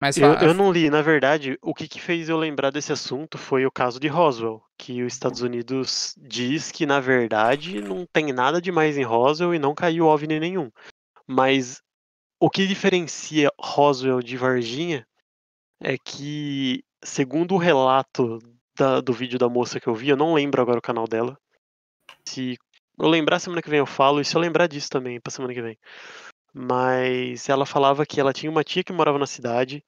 Speaker 1: Mas eu, eu, não
Speaker 2: li, na verdade, o que, que, fez eu lembrar desse assunto foi o caso de Roswell, que os Estados Unidos diz que, na verdade, não tem nada demais em Roswell e não caiu OVNI nenhum. Mas o que diferencia Roswell de Varginha é que, segundo o relato da, do vídeo da moça que eu vi, eu não lembro agora o canal dela. Se eu lembrar semana que vem eu falo, e se eu lembrar disso também, pra semana que vem mas ela falava que ela tinha uma tia que morava na cidade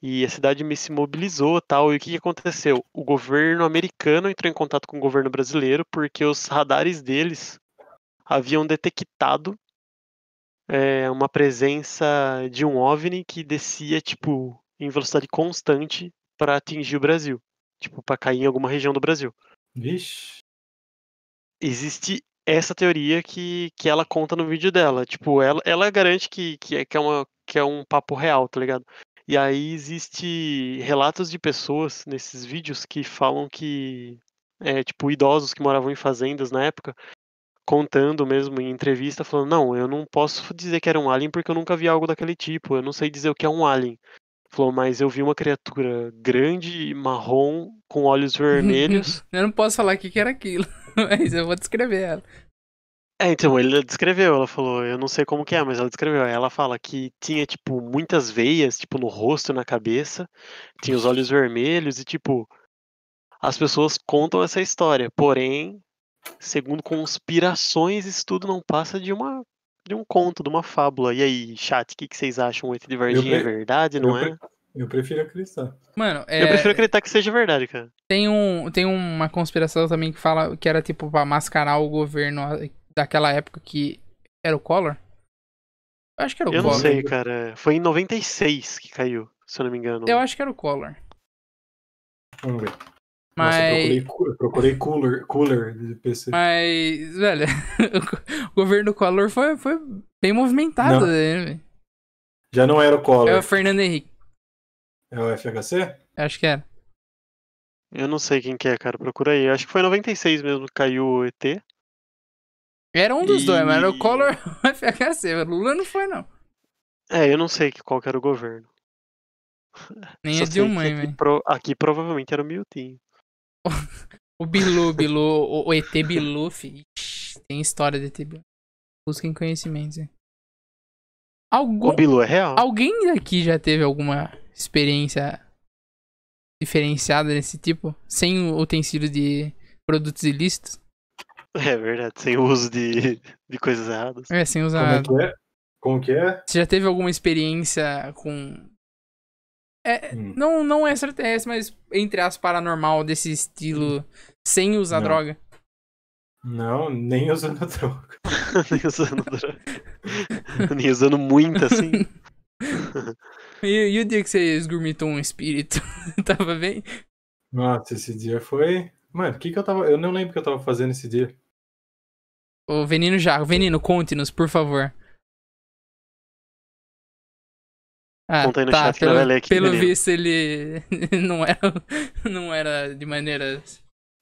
Speaker 2: e a cidade me se mobilizou tal. E o que aconteceu? O governo americano entrou em contato com o governo brasileiro porque os radares deles haviam detectado é, uma presença de um OVNI que descia tipo em velocidade constante para atingir o Brasil, tipo para cair em alguma região do Brasil. Vixe. Existe essa teoria que, que ela conta no vídeo dela. Tipo, ela, ela garante que, que, é, que, é uma, que é um papo real, tá ligado? E aí existe relatos de pessoas nesses vídeos que falam que, é, tipo, idosos que moravam em fazendas na época, contando mesmo em entrevista, falando, não, eu não posso dizer que era um alien porque eu nunca vi algo daquele tipo, eu não sei dizer o que é um alien. Falou, mas eu vi uma criatura grande, marrom, com olhos vermelhos.
Speaker 1: eu não posso falar o que era aquilo. mas eu vou descrever ela.
Speaker 2: É, então, ele descreveu, ela falou, eu não sei como que é, mas ela descreveu. ela fala que tinha, tipo, muitas veias, tipo, no rosto, na cabeça, tinha os olhos vermelhos e, tipo, as pessoas contam essa história. Porém, segundo conspirações, isso tudo não passa de uma de um conto, de uma fábula. E aí, chat, o que, que vocês acham? O ET de Varginha eu, é verdade, não eu, é?
Speaker 3: Eu prefiro acreditar.
Speaker 2: Mano, é... Eu prefiro acreditar que seja verdade, cara.
Speaker 1: Tem, um, tem uma conspiração também que fala que era tipo pra mascarar o governo daquela época que era o Collor.
Speaker 2: Eu acho que era o eu Collor. Eu não sei, cara. Foi em 96 que caiu, se eu não me engano. Eu acho que era o Collor. Vamos ver. Mas... Nossa,
Speaker 1: eu procurei,
Speaker 3: cooler, cooler de PC. Mas,
Speaker 1: velho, o governo Collor foi, foi bem movimentado. Né,
Speaker 2: Já não era o Collor. É o
Speaker 1: Fernando Henrique.
Speaker 3: É o
Speaker 2: FHC? Acho que é. Eu não sei quem que é, cara. Procura aí. Acho que foi em 96 mesmo que caiu o ET. Era um dos e... dois, mas era o
Speaker 1: Collor o FHC. O
Speaker 2: Lula não foi, não. É, eu não sei qual que era o governo. Nem é Só é de uma, mãe. velho. Pro... Aqui provavelmente era o Miltinho.
Speaker 1: o Bilu, Bilu, o, o ET Bilu, filho. Tem história de ET Bilu. Busquem conhecimentos, Algum...
Speaker 5: O Bilu é real.
Speaker 1: Alguém daqui já teve alguma experiência diferenciada desse tipo, sem o utensílio de produtos ilícitos.
Speaker 2: É verdade, sem o uso de, de coisas erradas. É, sem usar. Como é que é?
Speaker 1: Como que é? Você já teve alguma experiência com. É, hum. não, não é extraterrestre, mas entre as paranormal desse estilo, hum. sem usar não. droga?
Speaker 3: Não, nem usando droga. nem usando droga. nem usando muito assim.
Speaker 1: E, e o dia que você esgurmitou um espírito? tava bem?
Speaker 3: Nossa, esse dia foi.
Speaker 1: Mano, o que que eu tava. Eu não lembro o que eu
Speaker 3: tava fazendo esse dia.
Speaker 1: Ô, Venino Jarro, Venino, conte-nos, por favor.
Speaker 2: Ah, Conta aí no tá, chat pelo, que ler aqui, pelo menino.
Speaker 1: visto ele não era, não era de maneira...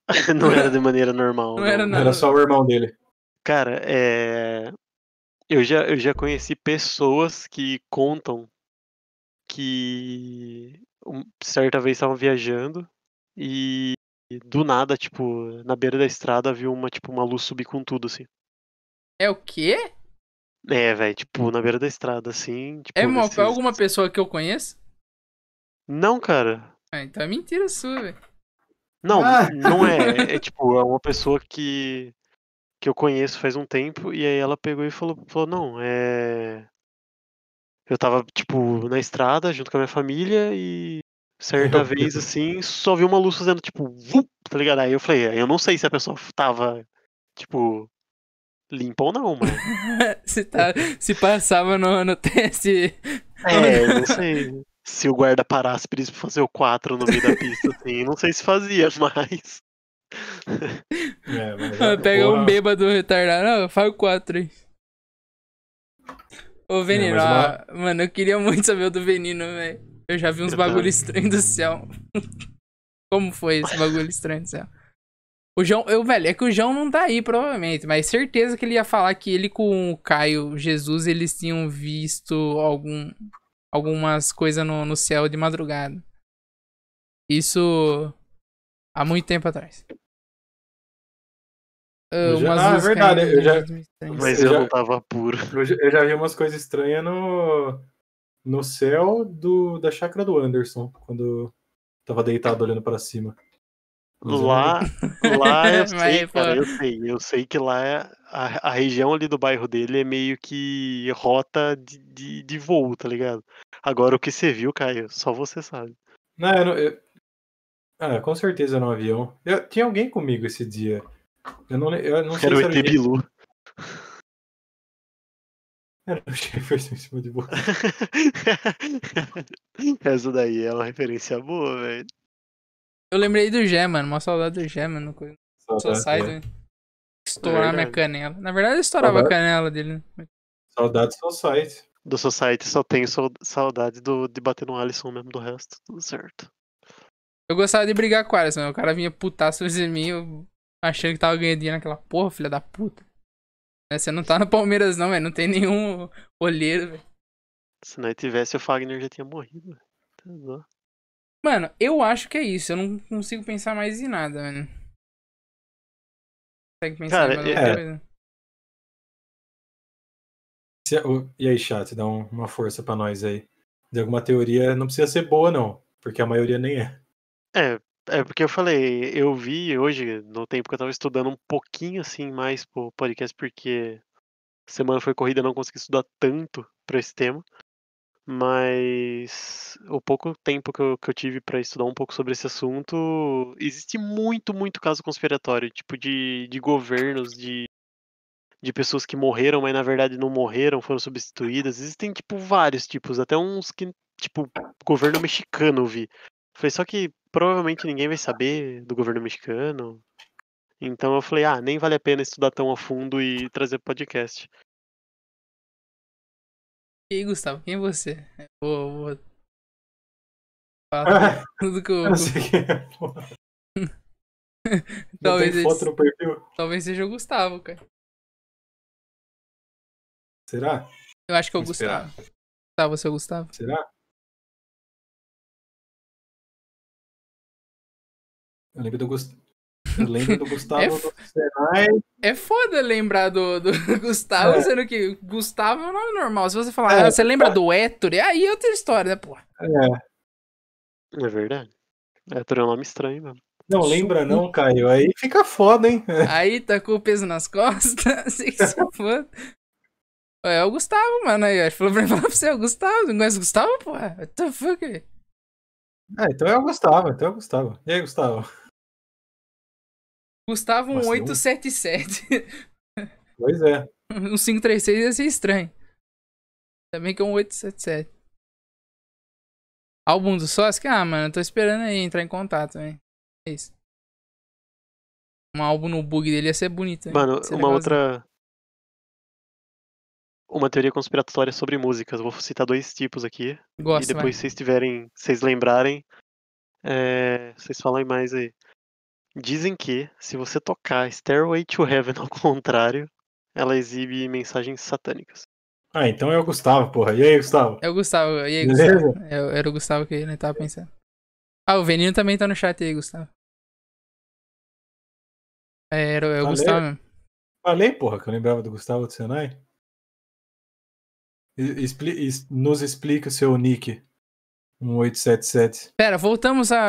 Speaker 1: não
Speaker 2: era de maneira normal. Não, não. Era, não. era só o irmão dele. Cara, é... eu, já, eu já conheci pessoas que contam que um, certa vez estavam viajando e do nada, tipo, na beira da estrada viu uma, tipo, uma luz subir com tudo, assim.
Speaker 1: É o quê?
Speaker 2: É, velho, tipo, na beira da estrada, assim. Tipo, é, uma, é
Speaker 1: alguma pessoa que eu conheço?
Speaker 2: Não, cara.
Speaker 1: Ah, então é mentira sua, velho. Não, ah. não é.
Speaker 2: É tipo, é uma pessoa que que eu conheço faz um tempo, e aí ela pegou e falou, falou não, é. Eu tava, tipo, na estrada junto com a minha família e certa então, vez, assim, só vi uma luz fazendo, tipo, vup, tá ligado? Aí eu falei, é, eu não sei se a pessoa
Speaker 1: tava, tipo, limpa ou não, mano. se, tá, se passava no, no teste. É, não sei.
Speaker 2: Se o guarda parasse pra fazer o 4 no meio da pista, assim, não sei se fazia, mas.
Speaker 1: É, mas ah, é Pega um bêbado retardado, não, faz o 4 aí. O Veneno, uma... mano, eu queria muito saber o do Veneno, velho. Eu já vi uns bagulho estranho do céu. Como foi esse bagulho estranho do céu? O João, eu, velho, é que o João não tá aí, provavelmente, mas certeza que ele ia falar que ele com o Caio Jesus, eles tinham visto algum, algumas coisas no, no céu de madrugada. Isso há muito tempo atrás.
Speaker 4: Uh, ah, é verdade. Eu já, mas eu, já,
Speaker 3: não tava puro. Eu já, vi umas coisas estranhas no, no céu do, da chácara do Anderson, quando tava deitado olhando para cima. lá, lá
Speaker 2: eu sei, cara, eu sei, eu sei que lá é, a, a região ali do bairro dele é meio que rota de, de, de voo, tá ligado? Agora o que você viu, Caio, só você sabe.
Speaker 3: Não, eu, eu... Ah, com certeza no avião. Eu, tinha alguém comigo esse dia. Eu não, eu não sei era se era o ET Bilu.
Speaker 2: Era o Jefferson em cima de boa. Essa daí é uma referência
Speaker 1: boa, velho. Eu lembrei do Gé, mano. Uma saudade do Gé, mano. Saudade, Society. É. Estourar é minha canela. Na verdade, eu estourava saudade. a canela dele. Né?
Speaker 2: Saudade do Society. Do Society só tenho saudade do, de bater no Alisson mesmo do resto. Tudo certo.
Speaker 1: Eu gostava de brigar com o Alisson. Né? O cara vinha putar sobre mim. Eu achando que tava ganhando dinheiro naquela porra, filha da puta. É, você não tá no Palmeiras, não, velho. Não tem nenhum
Speaker 2: olheiro, velho. Se não tivesse, o Fagner já tinha morrido. velho. Tá
Speaker 1: Mano, eu acho que é isso. Eu não consigo pensar mais em nada, velho.
Speaker 5: Consegue pensar Cara, em mais é... coisa?
Speaker 3: E aí, chat, dá uma força para nós aí. De alguma teoria, não precisa ser boa, não, porque a maioria nem é.
Speaker 2: É, é porque eu falei, eu vi hoje, no tempo que eu tava estudando um pouquinho assim mais pro podcast, porque semana foi corrida, não consegui estudar tanto para esse tema. Mas o pouco tempo que eu, que eu tive para estudar um pouco sobre esse assunto, existe muito, muito caso conspiratório, tipo de, de governos, de, de pessoas que morreram, mas na verdade não morreram, foram substituídas. Existem, tipo, vários tipos, até uns que, tipo, governo mexicano vi. Foi só que provavelmente ninguém vai saber do governo mexicano. Então eu falei, ah, nem vale a pena estudar tão a fundo e trazer podcast.
Speaker 5: E aí, Gustavo, quem é você? vou, vou... Fala tudo que eu... eu sei é, Talvez foto no perfil? Talvez seja o Gustavo, cara. Será? Eu acho que é o Gustavo. você Gustavo, é seu Gustavo. Será?
Speaker 3: Eu lembro do, Gustavo. eu lembro do Gustavo é, f...
Speaker 1: do é foda lembrar do, do Gustavo, é. sendo que Gustavo é um nome normal. Se você falar, é, ah, você lembra do Héctor, é, aí é outra história, né, porra? É.
Speaker 2: É verdade. Héctor é um nome estranho mano Não lembra não, Caio. Aí
Speaker 1: fica foda, hein? Aí tá com o peso nas costas. Sei assim que É o Gustavo, mano. Aí, falou pra mim, falar pra você, é o Gustavo. Não conhece o Gustavo, porra? What the fuck? É,
Speaker 3: então é o Gustavo, então é o Gustavo. E aí, Gustavo?
Speaker 1: Gustavo um 877.
Speaker 3: Pois é.
Speaker 1: Um 536 ia ser estranho. Também que é um 877. Álbum do Sasuke? Ah, mano,
Speaker 5: eu tô esperando aí entrar em contato, hein? É isso. Um álbum no bug
Speaker 1: dele ia ser bonito. Hein? Mano, ser uma outra.
Speaker 2: Uma teoria conspiratória sobre músicas. Vou citar dois tipos aqui. Gosto, e depois, se vocês tiverem, vocês lembrarem, é... vocês falem mais aí. Dizem que, se você tocar Stairway to Heaven ao contrário, ela exibe mensagens satânicas. Ah, então
Speaker 3: é o Gustavo, porra. E aí, Gustavo? É
Speaker 1: o Gustavo. E aí, Gustavo? Eu, é, era o Gustavo que ele tava pensando. Ah, o Venino também tá no chat aí, Gustavo. É, era,
Speaker 3: era o é Gustavo mesmo. Falei, porra, que eu lembrava do Gustavo do Senai. Expli nos explica o seu nick. Um 877.
Speaker 1: Pera, voltamos à,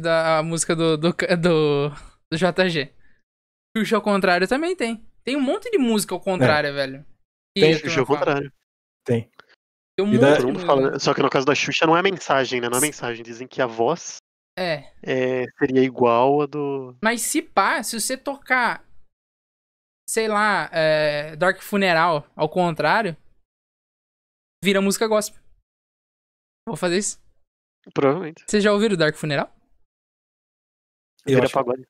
Speaker 1: da, música do, do, do, do JG. Xuxa ao contrário também tem. Tem um monte de música ao contrário, é. velho. tem Xuxa ao contrário.
Speaker 2: Tem. tem um da... fala, né? só que no caso da Xuxa não é mensagem, né? Não é mensagem. Dizem que a
Speaker 1: voz é.
Speaker 2: é seria igual a do.
Speaker 1: Mas se pá, se você tocar, sei lá, é, Dark Funeral ao contrário, vira música gospel. Vou fazer isso. Provavelmente. Vocês já ouviram Dark Funeral? Eu Vira
Speaker 5: pagode.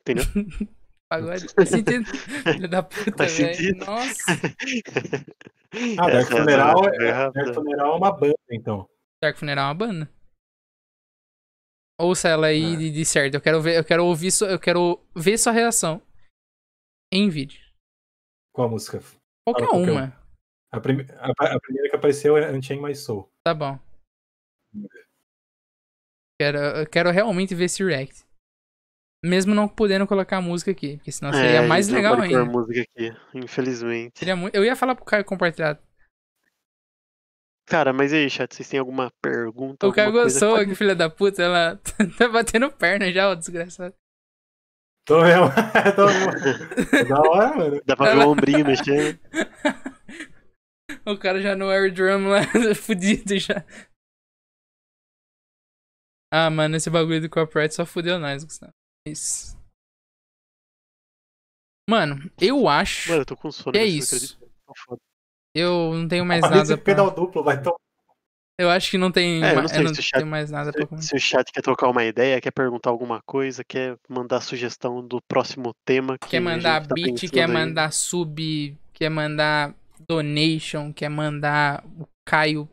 Speaker 5: Entendeu?
Speaker 1: pagode. Faz sentido. Filho da puta, Faz Nossa. Ah, é é-
Speaker 3: Dark Funeral é, Dark Funeral é uma banda, então.
Speaker 1: Dark Funeral é uma banda. Ouça ela aí ah. de, certo. Eu quero ver, eu quero ouvir, eu quero ver sua reação em vídeo.
Speaker 3: Qual a música? Qualquer, qualquer uma. A, prim a, a, primeira que apareceu é Unchain My Soul.
Speaker 1: Tá bom. Quero, quero realmente ver esse react. Mesmo não podendo colocar a música aqui, porque senão seria é, mais então legal ainda.
Speaker 2: música aqui, infelizmente.
Speaker 1: Seria muito... Eu ia falar pro Caio compartilhar.
Speaker 2: Cara, mas e aí, chat, vocês têm alguma pergunta? O Caio gostou,
Speaker 1: que filha da puta, ela tá batendo perna já, ó, desgraçado.
Speaker 2: Tô mesmo. Tô tá da hora, mano. Dá pra ver o ombrinho mexendo.
Speaker 1: o cara já no air drum lá, fudido já. Ah, mano, esse bagulho do copyright só fudeu nós, Gustavo. Isso. Mano, eu acho. Mano, eu tô com sono. Que é isso. Eu não tenho mais ah, nada. Pra... pedal duplo, vai tomar. Eu acho que não tem, é, eu não, sei, eu não se chat, tenho mais nada pra comentar. Se
Speaker 2: o chat quer trocar uma ideia, quer perguntar alguma coisa, quer mandar sugestão do próximo tema.
Speaker 1: Que quer mandar tá beat, quer aí. mandar sub, quer mandar donation, quer mandar o Caio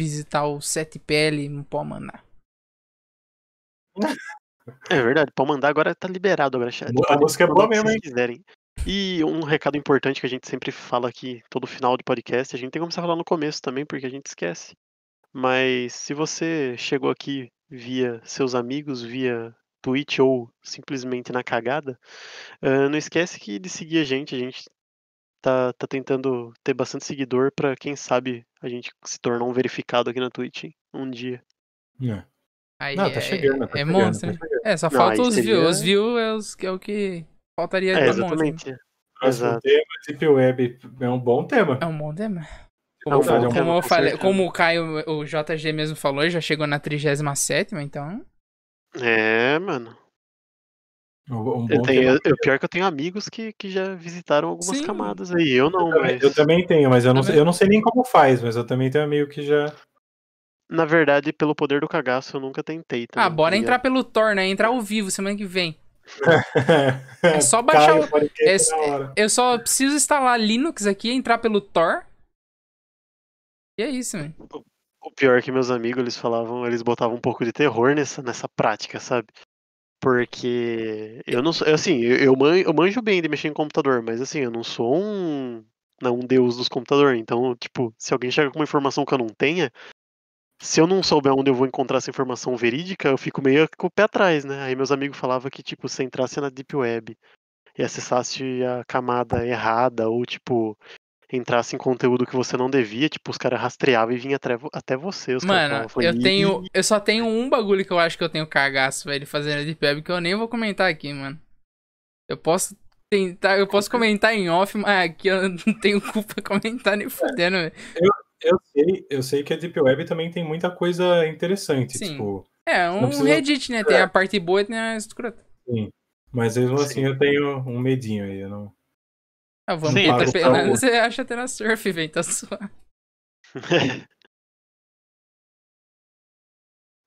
Speaker 1: visitar o 7PL, não pode mandar.
Speaker 2: É verdade, pra mandar agora tá liberado agora. Chat. A música é boa mesmo, hein? Quiserem. E um recado importante que a gente sempre fala aqui todo final de podcast, a gente tem que começar a falar no começo também, porque a gente esquece. Mas se você chegou aqui via seus amigos, via Twitch ou simplesmente na cagada, uh, não esquece que de seguir a gente, a gente tá, tá tentando ter bastante seguidor para quem sabe a gente se tornar um verificado aqui na Twitch hein? um dia. É. Aí não, tá é, chegando, tá é chegando, tá monstro. Tá chegando. É, só não, falta os seria... views. É os
Speaker 1: views é, é, o que faltaria é, de né? exatamente. monstro.
Speaker 3: Próximo tema, Web é um bom tema. É um bom tema.
Speaker 2: Como, é, é um bom é como, falei, como
Speaker 1: o Caio, o JG mesmo falou, já chegou na 37, então.
Speaker 2: É, mano. Um eu tenho, eu, pior que eu tenho amigos que, que já visitaram algumas Sim. camadas aí. Eu não, eu mas... também, eu também tenho, mas eu tá não, eu não sei nem como faz, mas eu também tenho amigo que já. Na verdade, pelo poder do cagaço, eu nunca tentei.
Speaker 1: Ah, também. Ah, bora tá entrar pelo Thor, né? Entrar ao vivo semana que vem. é só baixar Caio, o. É, é, eu só preciso instalar Linux aqui, entrar pelo Thor. E é isso, mano.
Speaker 2: O pior é que meus amigos, eles falavam, eles botavam um pouco de terror nessa, nessa prática, sabe? Porque eu não sou. Assim, eu, eu manjo bem de mexer em computador, mas assim, eu não sou um. Não, um deus dos computadores. Então, tipo, se alguém chega com uma informação que eu não tenha, se eu não souber onde eu vou encontrar essa informação verídica, eu fico meio com o pé atrás, né? Aí meus amigos falavam que, tipo, se entrasse na Deep Web e acessasse a camada errada, ou, tipo, entrasse em conteúdo que você não devia, tipo, os caras rastreavam e vinham até você. Os Mano, eu tenho.
Speaker 1: Eu só tenho um bagulho que eu acho que eu tenho cagaço, velho, fazendo Deep Web, que eu nem vou comentar aqui, mano. Eu posso tentar, eu posso comentar em off, mas aqui eu não tenho culpa comentar nem é, fudendo, velho. Eu,
Speaker 3: eu sei, eu sei que a Deep Web também tem muita coisa interessante. Sim. Tipo,
Speaker 1: é, um precisa... Reddit, né? Tem é. a parte boa e tem a escrota.
Speaker 3: Sim. Mas mesmo assim Sim. assim eu tenho um medinho aí, eu não. Ah, vamos Sim, tá pe... Você
Speaker 1: acha até na surf, vem? tá suave.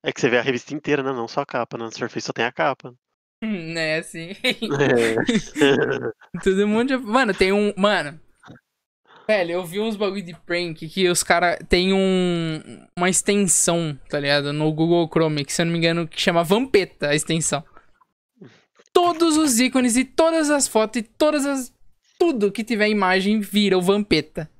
Speaker 2: é que você vê a revista inteira, né? Não só a capa, né? No surf só tem a capa.
Speaker 1: Né, assim. É. Todo mundo. Mano, tem um. Mano, Velho, eu vi uns bagulho de prank que os caras tem um, uma extensão, tá ligado? No Google Chrome, que se eu não me engano, que chama Vampeta a extensão. Todos os ícones e todas as fotos e todas as. Tudo que tiver imagem vira o Vampeta.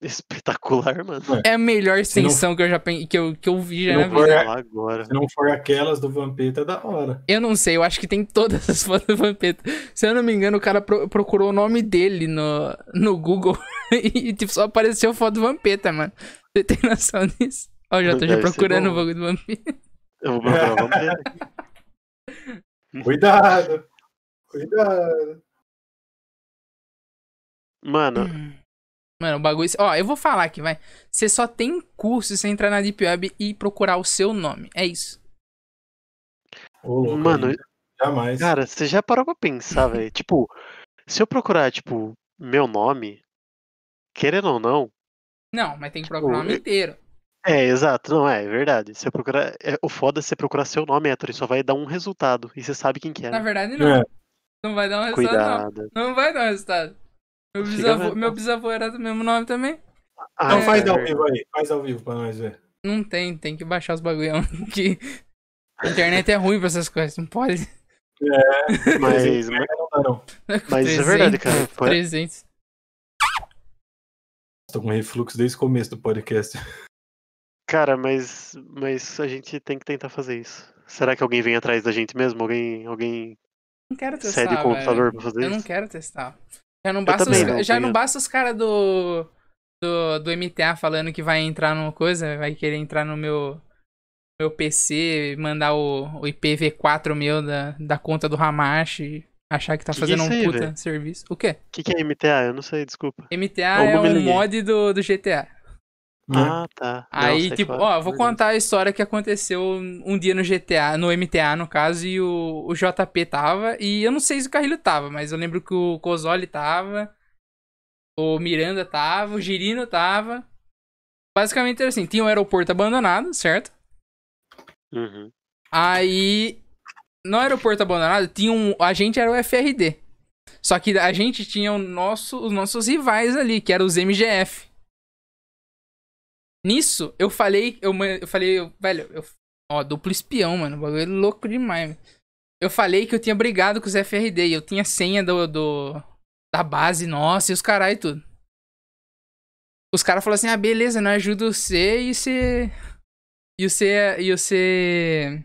Speaker 2: espetacular, mano. É, é a
Speaker 1: melhor extensão não... que eu já que eu, que eu vi já na vida.
Speaker 3: Agora. Se não for aquelas do Vampeta, é da hora.
Speaker 1: Eu não sei, eu acho que tem todas as fotos do Vampeta. Se eu não me engano, o cara pro procurou o nome dele no, no Google e tipo, só apareceu foto do Vampeta, mano. Você tem noção disso? Ó, já tô já procurando o bagulho do Vampeta. Eu vou procurar o Vampeta. Cuidado!
Speaker 5: Cuidado! Mano, hum.
Speaker 1: Mano, o bagulho. Ó, eu vou falar aqui, vai. Você só tem curso se entrar na Deep Web e procurar o seu nome. É isso.
Speaker 2: Ô, louco, Mano, jamais. Cara, você já parou pra pensar, velho? Tipo, se eu procurar, tipo, meu nome, querendo ou não.
Speaker 1: Não, mas tem que tipo, procurar o nome é inteiro.
Speaker 2: É, exato, não é, é verdade. eu procurar, é, o foda é você procurar seu nome, Héctor, só vai dar um resultado e você sabe quem que é. Na né? verdade, não. É.
Speaker 1: Não vai dar um resultado. Cuidado. Não. não vai dar um resultado. Meu bisavô, meu bisavô era do mesmo nome também. Ah, então é... faz ao vivo
Speaker 3: aí, faz ao vivo pra nós ver.
Speaker 1: Não tem, tem que baixar os bagulhão. É que... A internet é ruim pra essas coisas, não pode.
Speaker 3: É, mas.
Speaker 2: mas não, não. É mas 300, isso é
Speaker 1: verdade, cara. 300.
Speaker 3: Tô com refluxo desde o começo do podcast.
Speaker 2: Cara, mas, mas a gente tem que tentar fazer isso. Será que alguém vem atrás da gente mesmo? Alguém, alguém não quero testar, cede o computador pra fazer eu isso? Eu não
Speaker 1: quero testar. Já não basta, os, não, já não basta os caras do, do, do MTA falando que vai entrar numa coisa, vai querer entrar no meu meu PC, mandar o, o IPv4 meu da, da conta do Hamashi, achar que tá que fazendo que é aí, um puta véio? serviço. O quê? O que, que é MTA? Eu não sei, desculpa. MTA é um mod do, do GTA. Né? Ah, tá. Aí, Nossa, tipo, é claro. ó, vou contar a história que aconteceu um dia no GTA, no MTA, no caso, e o, o JP tava, e eu não sei se o Carrilho tava, mas eu lembro que o Cozoli tava, o Miranda tava, o Girino tava. Basicamente era assim, tinha um aeroporto abandonado, certo? Uhum. Aí, no aeroporto abandonado, tinha um... A gente era o FRD. Só que a gente tinha o nosso, os nossos rivais ali, que eram os MGF. Nisso, eu falei, eu, eu falei, eu, velho, eu, ó, duplo espião, mano, bagulho é louco demais. Eu falei que eu tinha brigado com os FRD e eu tinha senha do, do da base nossa e os carai tudo. Os caras falaram assim: "Ah, beleza, não ajuda você e você e você e você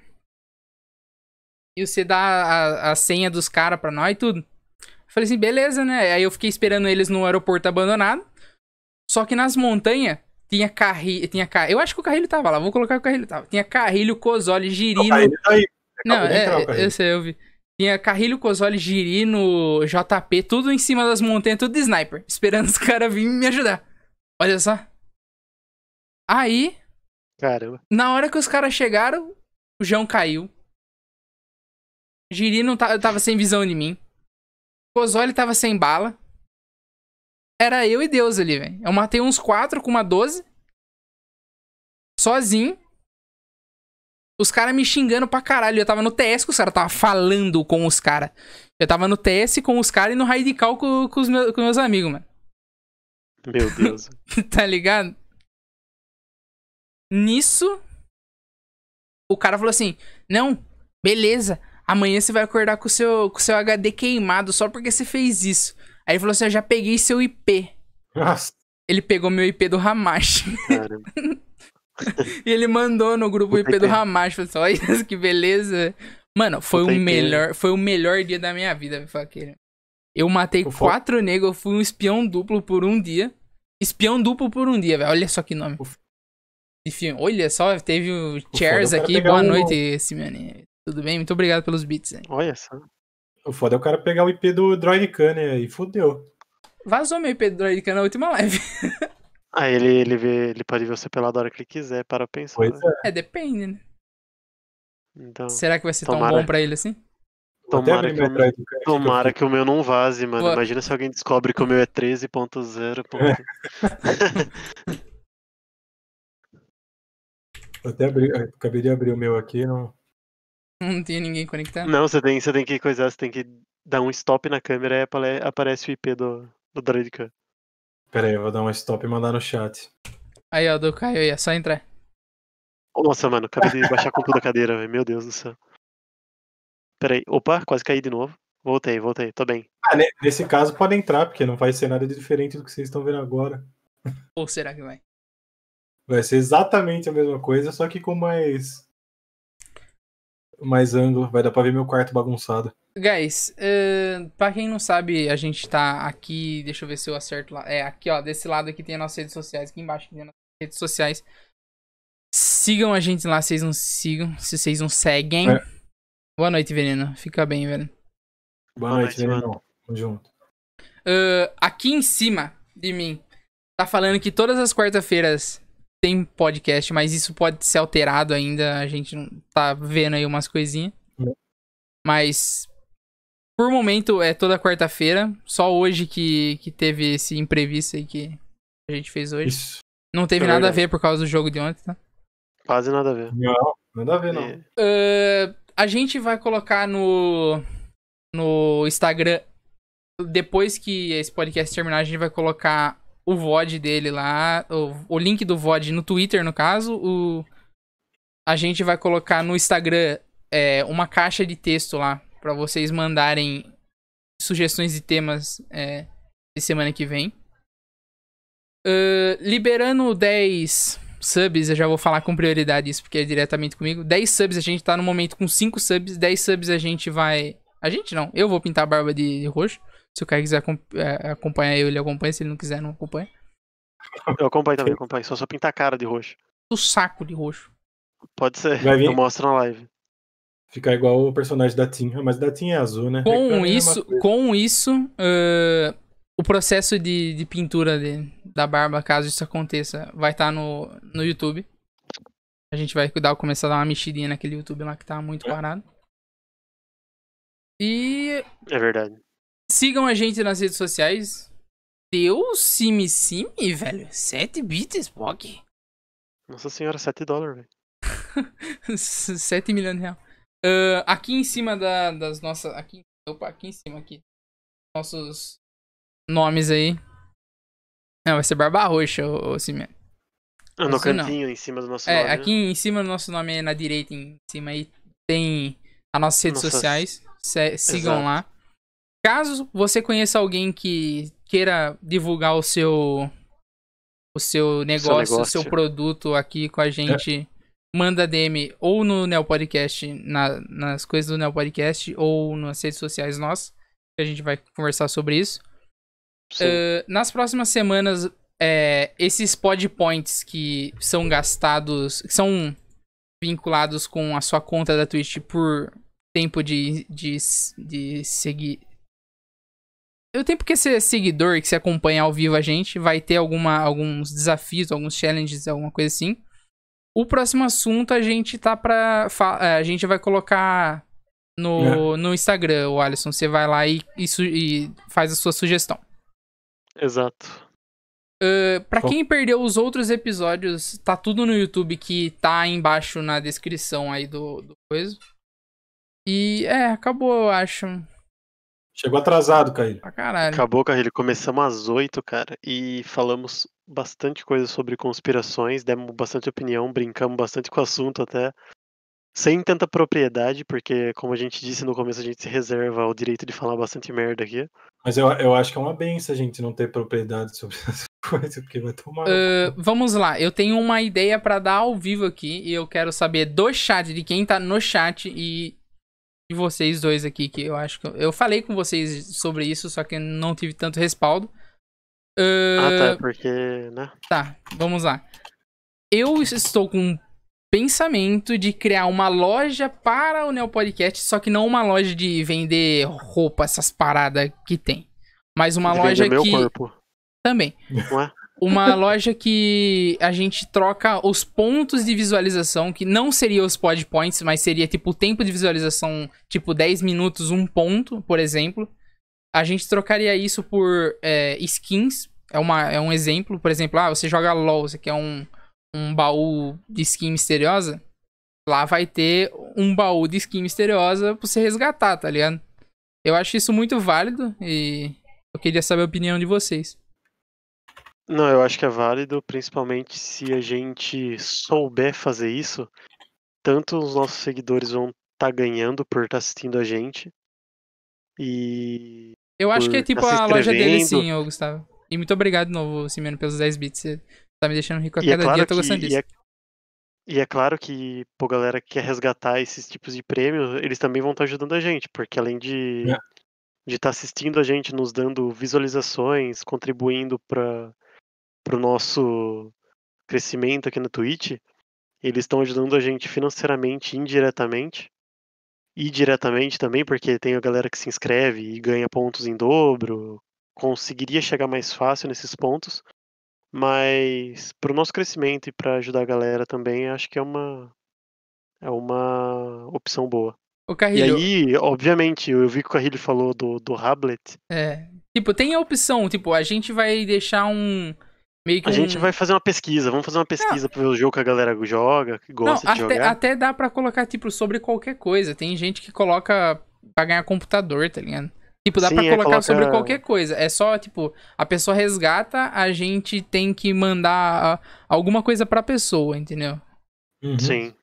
Speaker 1: e você dá a, a senha dos caras pra nós e tudo. Eu falei assim, beleza, né? Aí eu fiquei esperando eles no aeroporto abandonado. Só que nas montanhas tinha Carrilho. Tinha car... Eu acho que o Carrilho tava lá. vou colocar que o Carrilho tava. Tinha Carrilho, Cosoli, Girino. Não, tá aí. Não, é, é eu sei, eu vi. Tinha Carrilho, Cosoli, Girino, JP, tudo em cima das montanhas, tudo de sniper. Esperando os caras virem me ajudar. Olha só. Aí. Caramba. Na hora que os caras
Speaker 5: chegaram, o João caiu. Girino tava sem visão de mim. Cosoli tava sem bala. Era eu e Deus ali, velho. Eu matei
Speaker 1: uns quatro com uma 12. Sozinho. Os caras me xingando pra caralho. Eu tava no TS com os caras, tava falando com os caras. Eu tava no TS com os caras e no Radical com, com, os meus, com meus amigos, mano.
Speaker 4: Meu Deus.
Speaker 1: tá ligado? Nisso, o cara falou assim: Não, beleza. Amanhã você vai acordar com o seu, com o seu HD queimado só porque você fez isso. Aí ele falou assim: Eu já peguei seu IP. Nossa. Ele pegou meu IP do Hamash. e ele mandou no grupo o IP do Hamash. Falou assim: Olha que beleza. Mano, foi o, o melhor, foi o melhor dia da minha vida, faqueira. Eu matei o quatro negros, fui um espião duplo por um dia. Espião duplo por um dia, velho. Olha só que nome. Enfim, Olha só, teve o Chairs aqui. Boa um... noite, Simeone. Tudo bem? Muito obrigado pelos beats. Hein. Olha só. O foda é o cara pegar o
Speaker 3: IP do Droidcan, né? E fodeu.
Speaker 1: Vazou meu IP do Droidcan na última live.
Speaker 2: Aí ah, ele, ele, vê, ele pode ver você pela hora que ele quiser, para pensar. Pois né?
Speaker 1: é. é, depende, né? Então, Será que vai ser tomara. tão bom pra ele assim? Tomara, que, meu,
Speaker 2: tomara que o meu não vaze, mano. Boa. Imagina se alguém descobre que o meu é 13.0. É.
Speaker 3: até abri, acabei de abrir o meu aqui, não. Não tinha ninguém conectado?
Speaker 2: Não, você tem, você tem que coisar, você tem que dar um stop na câmera e aparece o IP do, do Peraí,
Speaker 3: Pera aí, eu vou dar um stop e mandar no chat.
Speaker 1: Aí, ó, do Caio aí, é só entrar. Nossa, mano, acabei de baixar
Speaker 2: com tudo a cadeira, Meu Deus do céu. Pera aí, opa, quase caí de novo. Voltei, voltei, tô bem.
Speaker 3: Ah, nesse caso pode entrar, porque não vai ser nada diferente do que vocês estão vendo agora.
Speaker 1: Ou será que vai?
Speaker 3: Vai ser exatamente a mesma coisa, só que com mais mais ângulo, vai dar pra ver meu quarto bagunçado.
Speaker 1: Guys, uh, pra quem não sabe, a gente tá aqui, deixa eu ver se eu acerto lá. É, aqui ó, desse lado aqui tem as nossas redes sociais, aqui embaixo tem as nossas redes sociais. Sigam a gente lá, vocês não sigam, se vocês não seguem. É. Boa noite, Veneno. Fica bem, velho. Boa, Boa noite, Veneno. Tamo junto. Uh, aqui em cima de mim, tá falando que todas as quarta-feiras tem podcast, mas isso pode ser alterado ainda. A gente tá vendo aí umas coisinhas. Hum. Mas por momento é toda quarta-feira. Só hoje que, que teve esse imprevisto aí que a gente fez hoje. Isso. Não teve é nada a ver por causa do jogo de ontem, tá?
Speaker 2: Quase nada a ver. Não, nada a ver, não. É.
Speaker 1: Uh, a gente vai colocar no, no Instagram. Depois que esse podcast terminar, a gente vai colocar o VOD dele lá, o, o link do VOD no Twitter, no caso, o, a gente vai colocar no Instagram é, uma caixa de texto lá para vocês mandarem sugestões de temas é, de semana que vem. Uh, liberando 10 subs, eu já vou falar com prioridade isso porque é diretamente comigo. 10 subs, a gente tá no momento com 5 subs. 10 subs a gente vai. A gente não, eu vou pintar a barba de, de roxo. Se o cara quiser é, acompanhar eu, ele acompanha. Se ele não quiser, não acompanha.
Speaker 2: Eu acompanho também, acompanho. Só só pintar a cara de roxo.
Speaker 1: O saco de roxo.
Speaker 2: Pode ser. Vai vir. Eu mostro na live.
Speaker 3: Ficar igual o personagem da Tim. Mas da Tim é azul, né? Com é isso,
Speaker 1: com isso uh, o processo de, de pintura de, da barba, caso isso aconteça, vai estar tá no, no YouTube. A gente vai dar, começar a dar uma mexidinha naquele YouTube lá que tá muito é. parado. E. É verdade. Sigam a gente nas redes sociais. Deu Simi Simi, velho. 7 bits, Pog. Nossa senhora, 7 dólares, velho. 7 milhões de reais. Uh, ah, aqui em cima da, das nossas. Aqui, opa, aqui em cima, aqui. Nossos nomes aí. Não, vai ser Barba Roxa, ô, Simi. Ah, no cantinho, não. em cima do nosso é, nome. É, aqui né? em cima do nosso nome, na direita, em cima aí, tem as nossas redes nossas... sociais. Se, sigam Exato. lá. Caso você conheça alguém que queira divulgar o seu o seu negócio, o seu, seu produto aqui com a gente, é. manda DM ou no Neo Podcast, na, nas coisas do Neo Podcast ou nas redes sociais nossas, que a gente vai conversar sobre isso. Uh, nas próximas semanas, é, esses pod points que são gastados, que são vinculados com a sua conta da Twitch por tempo de, de, de seguir, eu tenho porque ser seguidor que se acompanha ao vivo a gente vai ter alguma, alguns desafios, alguns challenges, alguma coisa assim. O próximo assunto a gente tá pra. É, a gente vai colocar no, é. no Instagram, o Alisson. Você vai lá e, e, e faz a sua sugestão. Exato. Uh, para quem perdeu os outros episódios, tá tudo no YouTube que tá embaixo na descrição aí do, do coisa. E é, acabou, eu acho.
Speaker 2: Chegou atrasado, Caí. Pra caralho. Acabou, Carrilho. Começamos às oito, cara, e falamos bastante coisa sobre conspirações, demos bastante opinião, brincamos bastante com o assunto até. Sem tanta propriedade, porque, como a gente disse no começo, a gente se reserva o direito de falar bastante merda aqui.
Speaker 3: Mas eu, eu acho que é uma benção a gente não ter propriedade sobre essas coisas, porque vai
Speaker 1: tomar. Uh, vamos lá, eu tenho uma ideia para dar ao vivo aqui e eu quero saber do chat, de quem tá no chat e de vocês dois aqui, que eu acho que. Eu falei com vocês sobre isso, só que não tive tanto respaldo. Uh... Ah, tá, ah,
Speaker 2: porque. né?
Speaker 1: Tá, vamos lá. Eu estou com um pensamento de criar uma loja para o Neo Podcast, só que não uma loja de vender roupa, essas paradas que tem. Mas uma de loja meu que. Corpo. Também. Ué? Uma loja que a gente troca os pontos de visualização, que não seria os pod points, mas seria tipo o tempo de visualização, tipo 10 minutos, um ponto, por exemplo. A gente trocaria isso por é, skins. É, uma, é um exemplo, por exemplo, ah, você joga LOL, você quer um, um baú de skin misteriosa. Lá vai ter um baú de skin misteriosa pra você resgatar, tá ligado? Eu acho isso muito válido e eu queria saber a opinião de vocês.
Speaker 2: Não, eu acho que é válido, principalmente se a gente souber fazer isso. Tanto os nossos seguidores vão estar tá ganhando por estar tá assistindo a gente. E.
Speaker 1: Eu acho que é tipo tá a loja dele, sim, ô, Gustavo. E muito obrigado de novo, Simeno, pelos 10 bits. Você tá me deixando rico a e é cada é claro dia, eu tô gostando que, disso.
Speaker 2: E é, e é, claro que, pô, galera que quer resgatar esses tipos de prêmios, eles também vão estar tá ajudando a gente, porque além de é. estar tá assistindo a gente, nos dando visualizações, contribuindo para pro nosso crescimento aqui na Twitch. Eles estão ajudando a gente financeiramente, indiretamente. E diretamente também, porque tem a galera que se inscreve e ganha pontos em dobro. Conseguiria chegar mais fácil nesses pontos. Mas pro nosso crescimento e para ajudar a galera também, acho que é uma, é uma opção boa. O Carrilho... E aí, obviamente, eu vi que o Carrilho falou do, do Hablet.
Speaker 1: É. Tipo, tem a opção, tipo, a gente vai deixar um Meio que a um... gente vai
Speaker 2: fazer uma pesquisa, vamos fazer uma pesquisa não. ver o jogo que a galera joga, que gosta não, de até, jogar. Até
Speaker 1: dá pra colocar, tipo, sobre qualquer coisa. Tem gente que coloca pra ganhar computador, tá ligado? Tipo, dá Sim, pra é, colocar é coloca... sobre qualquer coisa. É só, tipo, a pessoa resgata, a gente tem que mandar alguma coisa pra pessoa, entendeu? Uhum. Sim.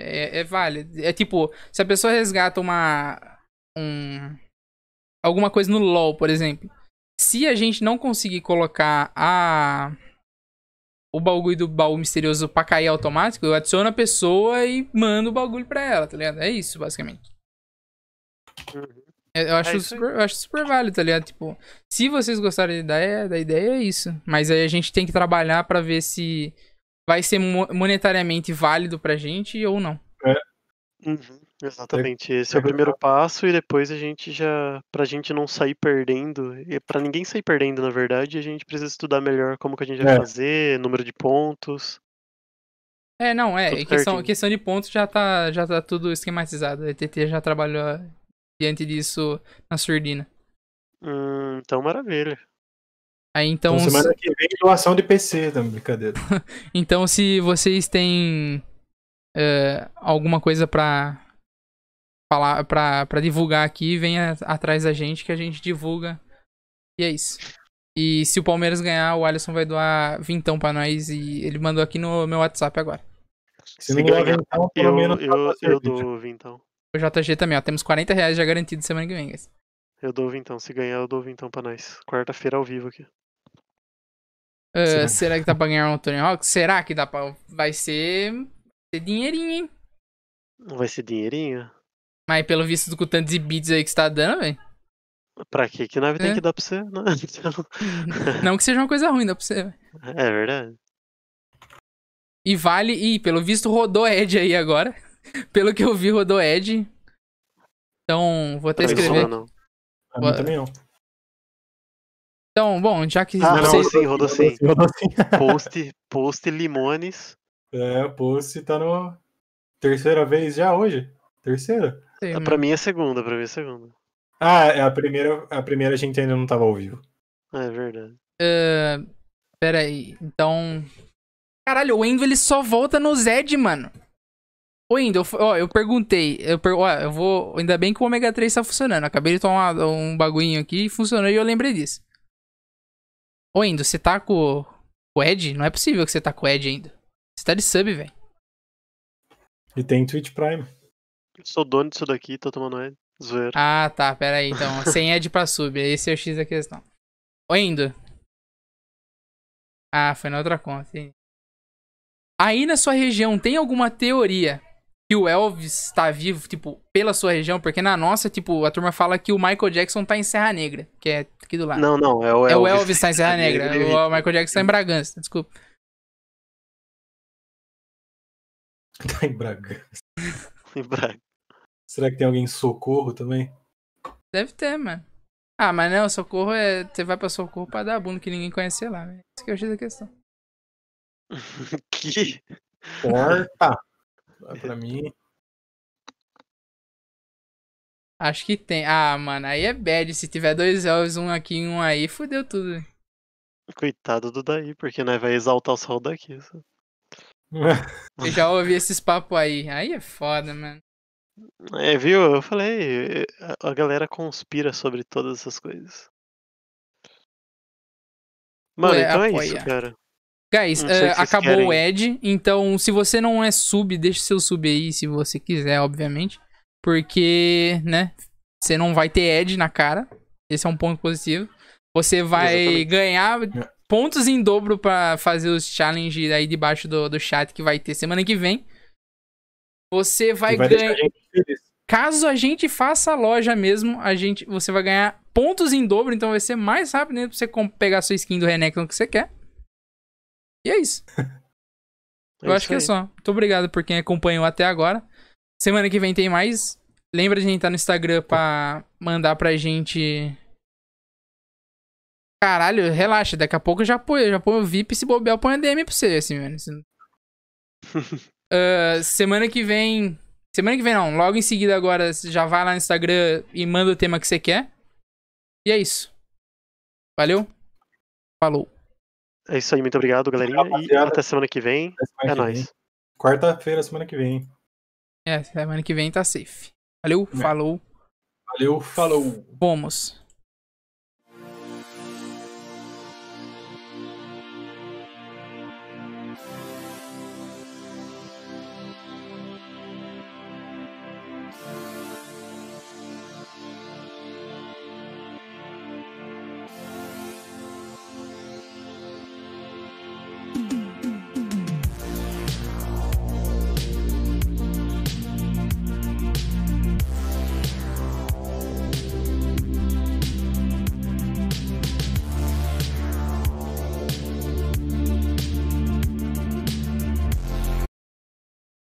Speaker 1: É, é válido. É tipo, se a pessoa resgata uma. Um, alguma coisa no LOL, por exemplo. Se a gente não conseguir colocar a o bagulho do baú misterioso pra cair automático, eu adiciono a pessoa e mando o bagulho pra ela, tá ligado? É isso, basicamente. Uhum. Eu acho, é super, eu acho super válido, tá ligado? Tipo, se vocês gostarem da ideia, da ideia, é isso. Mas aí a gente tem que trabalhar para ver se vai ser monetariamente válido pra gente ou não.
Speaker 2: É. Uhum. É Exatamente. Esse é, o primeiro passo e depois a gente já, para a gente não sair perdendo, e é para ninguém sair perdendo, na verdade, a gente precisa estudar melhor como que a gente vai é. fazer, número de pontos.
Speaker 1: É, não, é, questão, questão, de pontos já tá, já tá tudo esquematizado. A ETT já trabalhou diante disso na surdina. Hum, então maravilha. Aí então, então semana se... que
Speaker 2: vem doação
Speaker 3: de PC, não, brincadeira.
Speaker 1: então se vocês têm uh, alguma coisa para falar para divulgar aqui, venha atrás da gente que a gente divulga. E é isso. E se o Palmeiras ganhar, o Alisson vai doar vintão pra nós e ele mandou aqui no meu WhatsApp agora.
Speaker 2: Se, se não ganhar, vintão, pelo menos eu, eu, eu dou
Speaker 1: vintão. O JG também, ó. Temos 40 reais já garantido semana que vem, guys.
Speaker 2: Eu dou vintão. Se ganhar, eu dou vintão pra nós. Quarta-feira ao vivo aqui.
Speaker 1: Uh, ah, será? será? que dá pra ganhar um Tony Hawk? Será que dá pra. Vai ser. Vai ser dinheirinho, hein?
Speaker 2: Vai ser dinheirinho?
Speaker 1: Mas pelo visto, com tantos tanto de bits aí que você tá dando, velho.
Speaker 2: Pra que que nave é. tem que dar
Speaker 1: pra você, né? Não que seja uma coisa ruim, dá pra você, é, é verdade. E vale. E pelo visto rodou Ed aí agora. pelo que eu vi, rodou Ed. Então, vou até escrever. Não, não. É, vou... também não. Então, bom, já que. Ah, vocês... não, sim, rodou sim. Rodou sim.
Speaker 2: post, post Limones. É, o post tá no. Terceira vez já hoje? Terceira? Sim. Ah, pra mim é segunda, pra mim é segunda. Ah, é
Speaker 3: a primeira, a primeira a gente ainda não tava ao vivo.
Speaker 2: Ah, é verdade.
Speaker 1: Uh, Pera aí, então. Caralho, o Endo ele só volta no Zed, mano. O Endo, ó, eu perguntei. Eu per... Ó, eu vou. Ainda bem que o ômega 3 tá funcionando. acabei de tomar um bagulhinho aqui e funcionou e eu lembrei disso. Ô Endo, você tá com o Ed? Não é possível que você tá com o Ed ainda. Você tá de sub, velho.
Speaker 2: E tem Twitch Prime. Sou dono disso daqui, tô tomando Ed. Zero.
Speaker 1: Ah, tá, pera aí, então. Sem Ed pra sub, esse é o X da questão. Oi, indo. Ah, foi na outra conta, hein? Aí na sua região tem alguma teoria que o Elvis tá vivo, tipo, pela sua região? Porque na nossa, tipo, a turma fala que o Michael Jackson tá em Serra Negra, que é aqui do lado. Não, não, é o Elvis. É o Elvis tá em Serra Negra, o Michael Jackson tá em Bragança, desculpa.
Speaker 4: Tá em Bragança.
Speaker 3: em Bragança. Será que tem alguém em socorro também?
Speaker 1: Deve ter, mano. Ah, mas não, socorro é. Você vai pra socorro pra dar bunda que ninguém conhece lá, velho. Isso que é o X da questão.
Speaker 4: que? Porta! Vai pra
Speaker 1: mim. Acho que tem. Ah, mano, aí é bad. Se tiver dois elves, um aqui e um aí, fudeu tudo.
Speaker 2: Coitado do daí, porque né, vai exaltar o sol daqui. Sabe?
Speaker 1: Eu já ouvi esses papos aí. Aí é foda, mano.
Speaker 2: É, viu? Eu falei, a galera conspira sobre todas essas coisas. Mano, então é apoia. é isso, cara.
Speaker 1: Guys, uh, acabou querem. o Ed, então se você não é sub, deixe seu sub aí se você quiser, obviamente. Porque, né, você não vai ter Ed na cara. Esse é um ponto positivo. Você vai Exatamente. ganhar é. pontos em dobro para fazer os challenges aí debaixo do, do chat que vai ter semana que vem. Você vai, vai ganhar. Caso a gente faça a loja mesmo, a gente, você vai ganhar pontos em dobro, então vai ser mais rápido né, pra você pegar sua skin do Renekton que você quer. E é isso. É eu acho que é só. Muito obrigado por quem acompanhou até agora. Semana que vem tem mais. Lembra de entrar tá no Instagram pra mandar pra gente. Caralho, relaxa, daqui a pouco eu já ponho, já ponho o VIP se bobear, eu ponho a DM pra você, assim, mano. uh, semana que vem Semana que vem não, logo em seguida agora já vai lá no Instagram e manda o tema que você quer. E é isso. Valeu. Falou. É isso aí,
Speaker 2: muito obrigado, galerinha. E até semana que vem. Semana é que nóis.
Speaker 1: Quarta-feira, semana que vem. É, semana que vem tá safe. Valeu, é. falou. Valeu, falou. Vamos.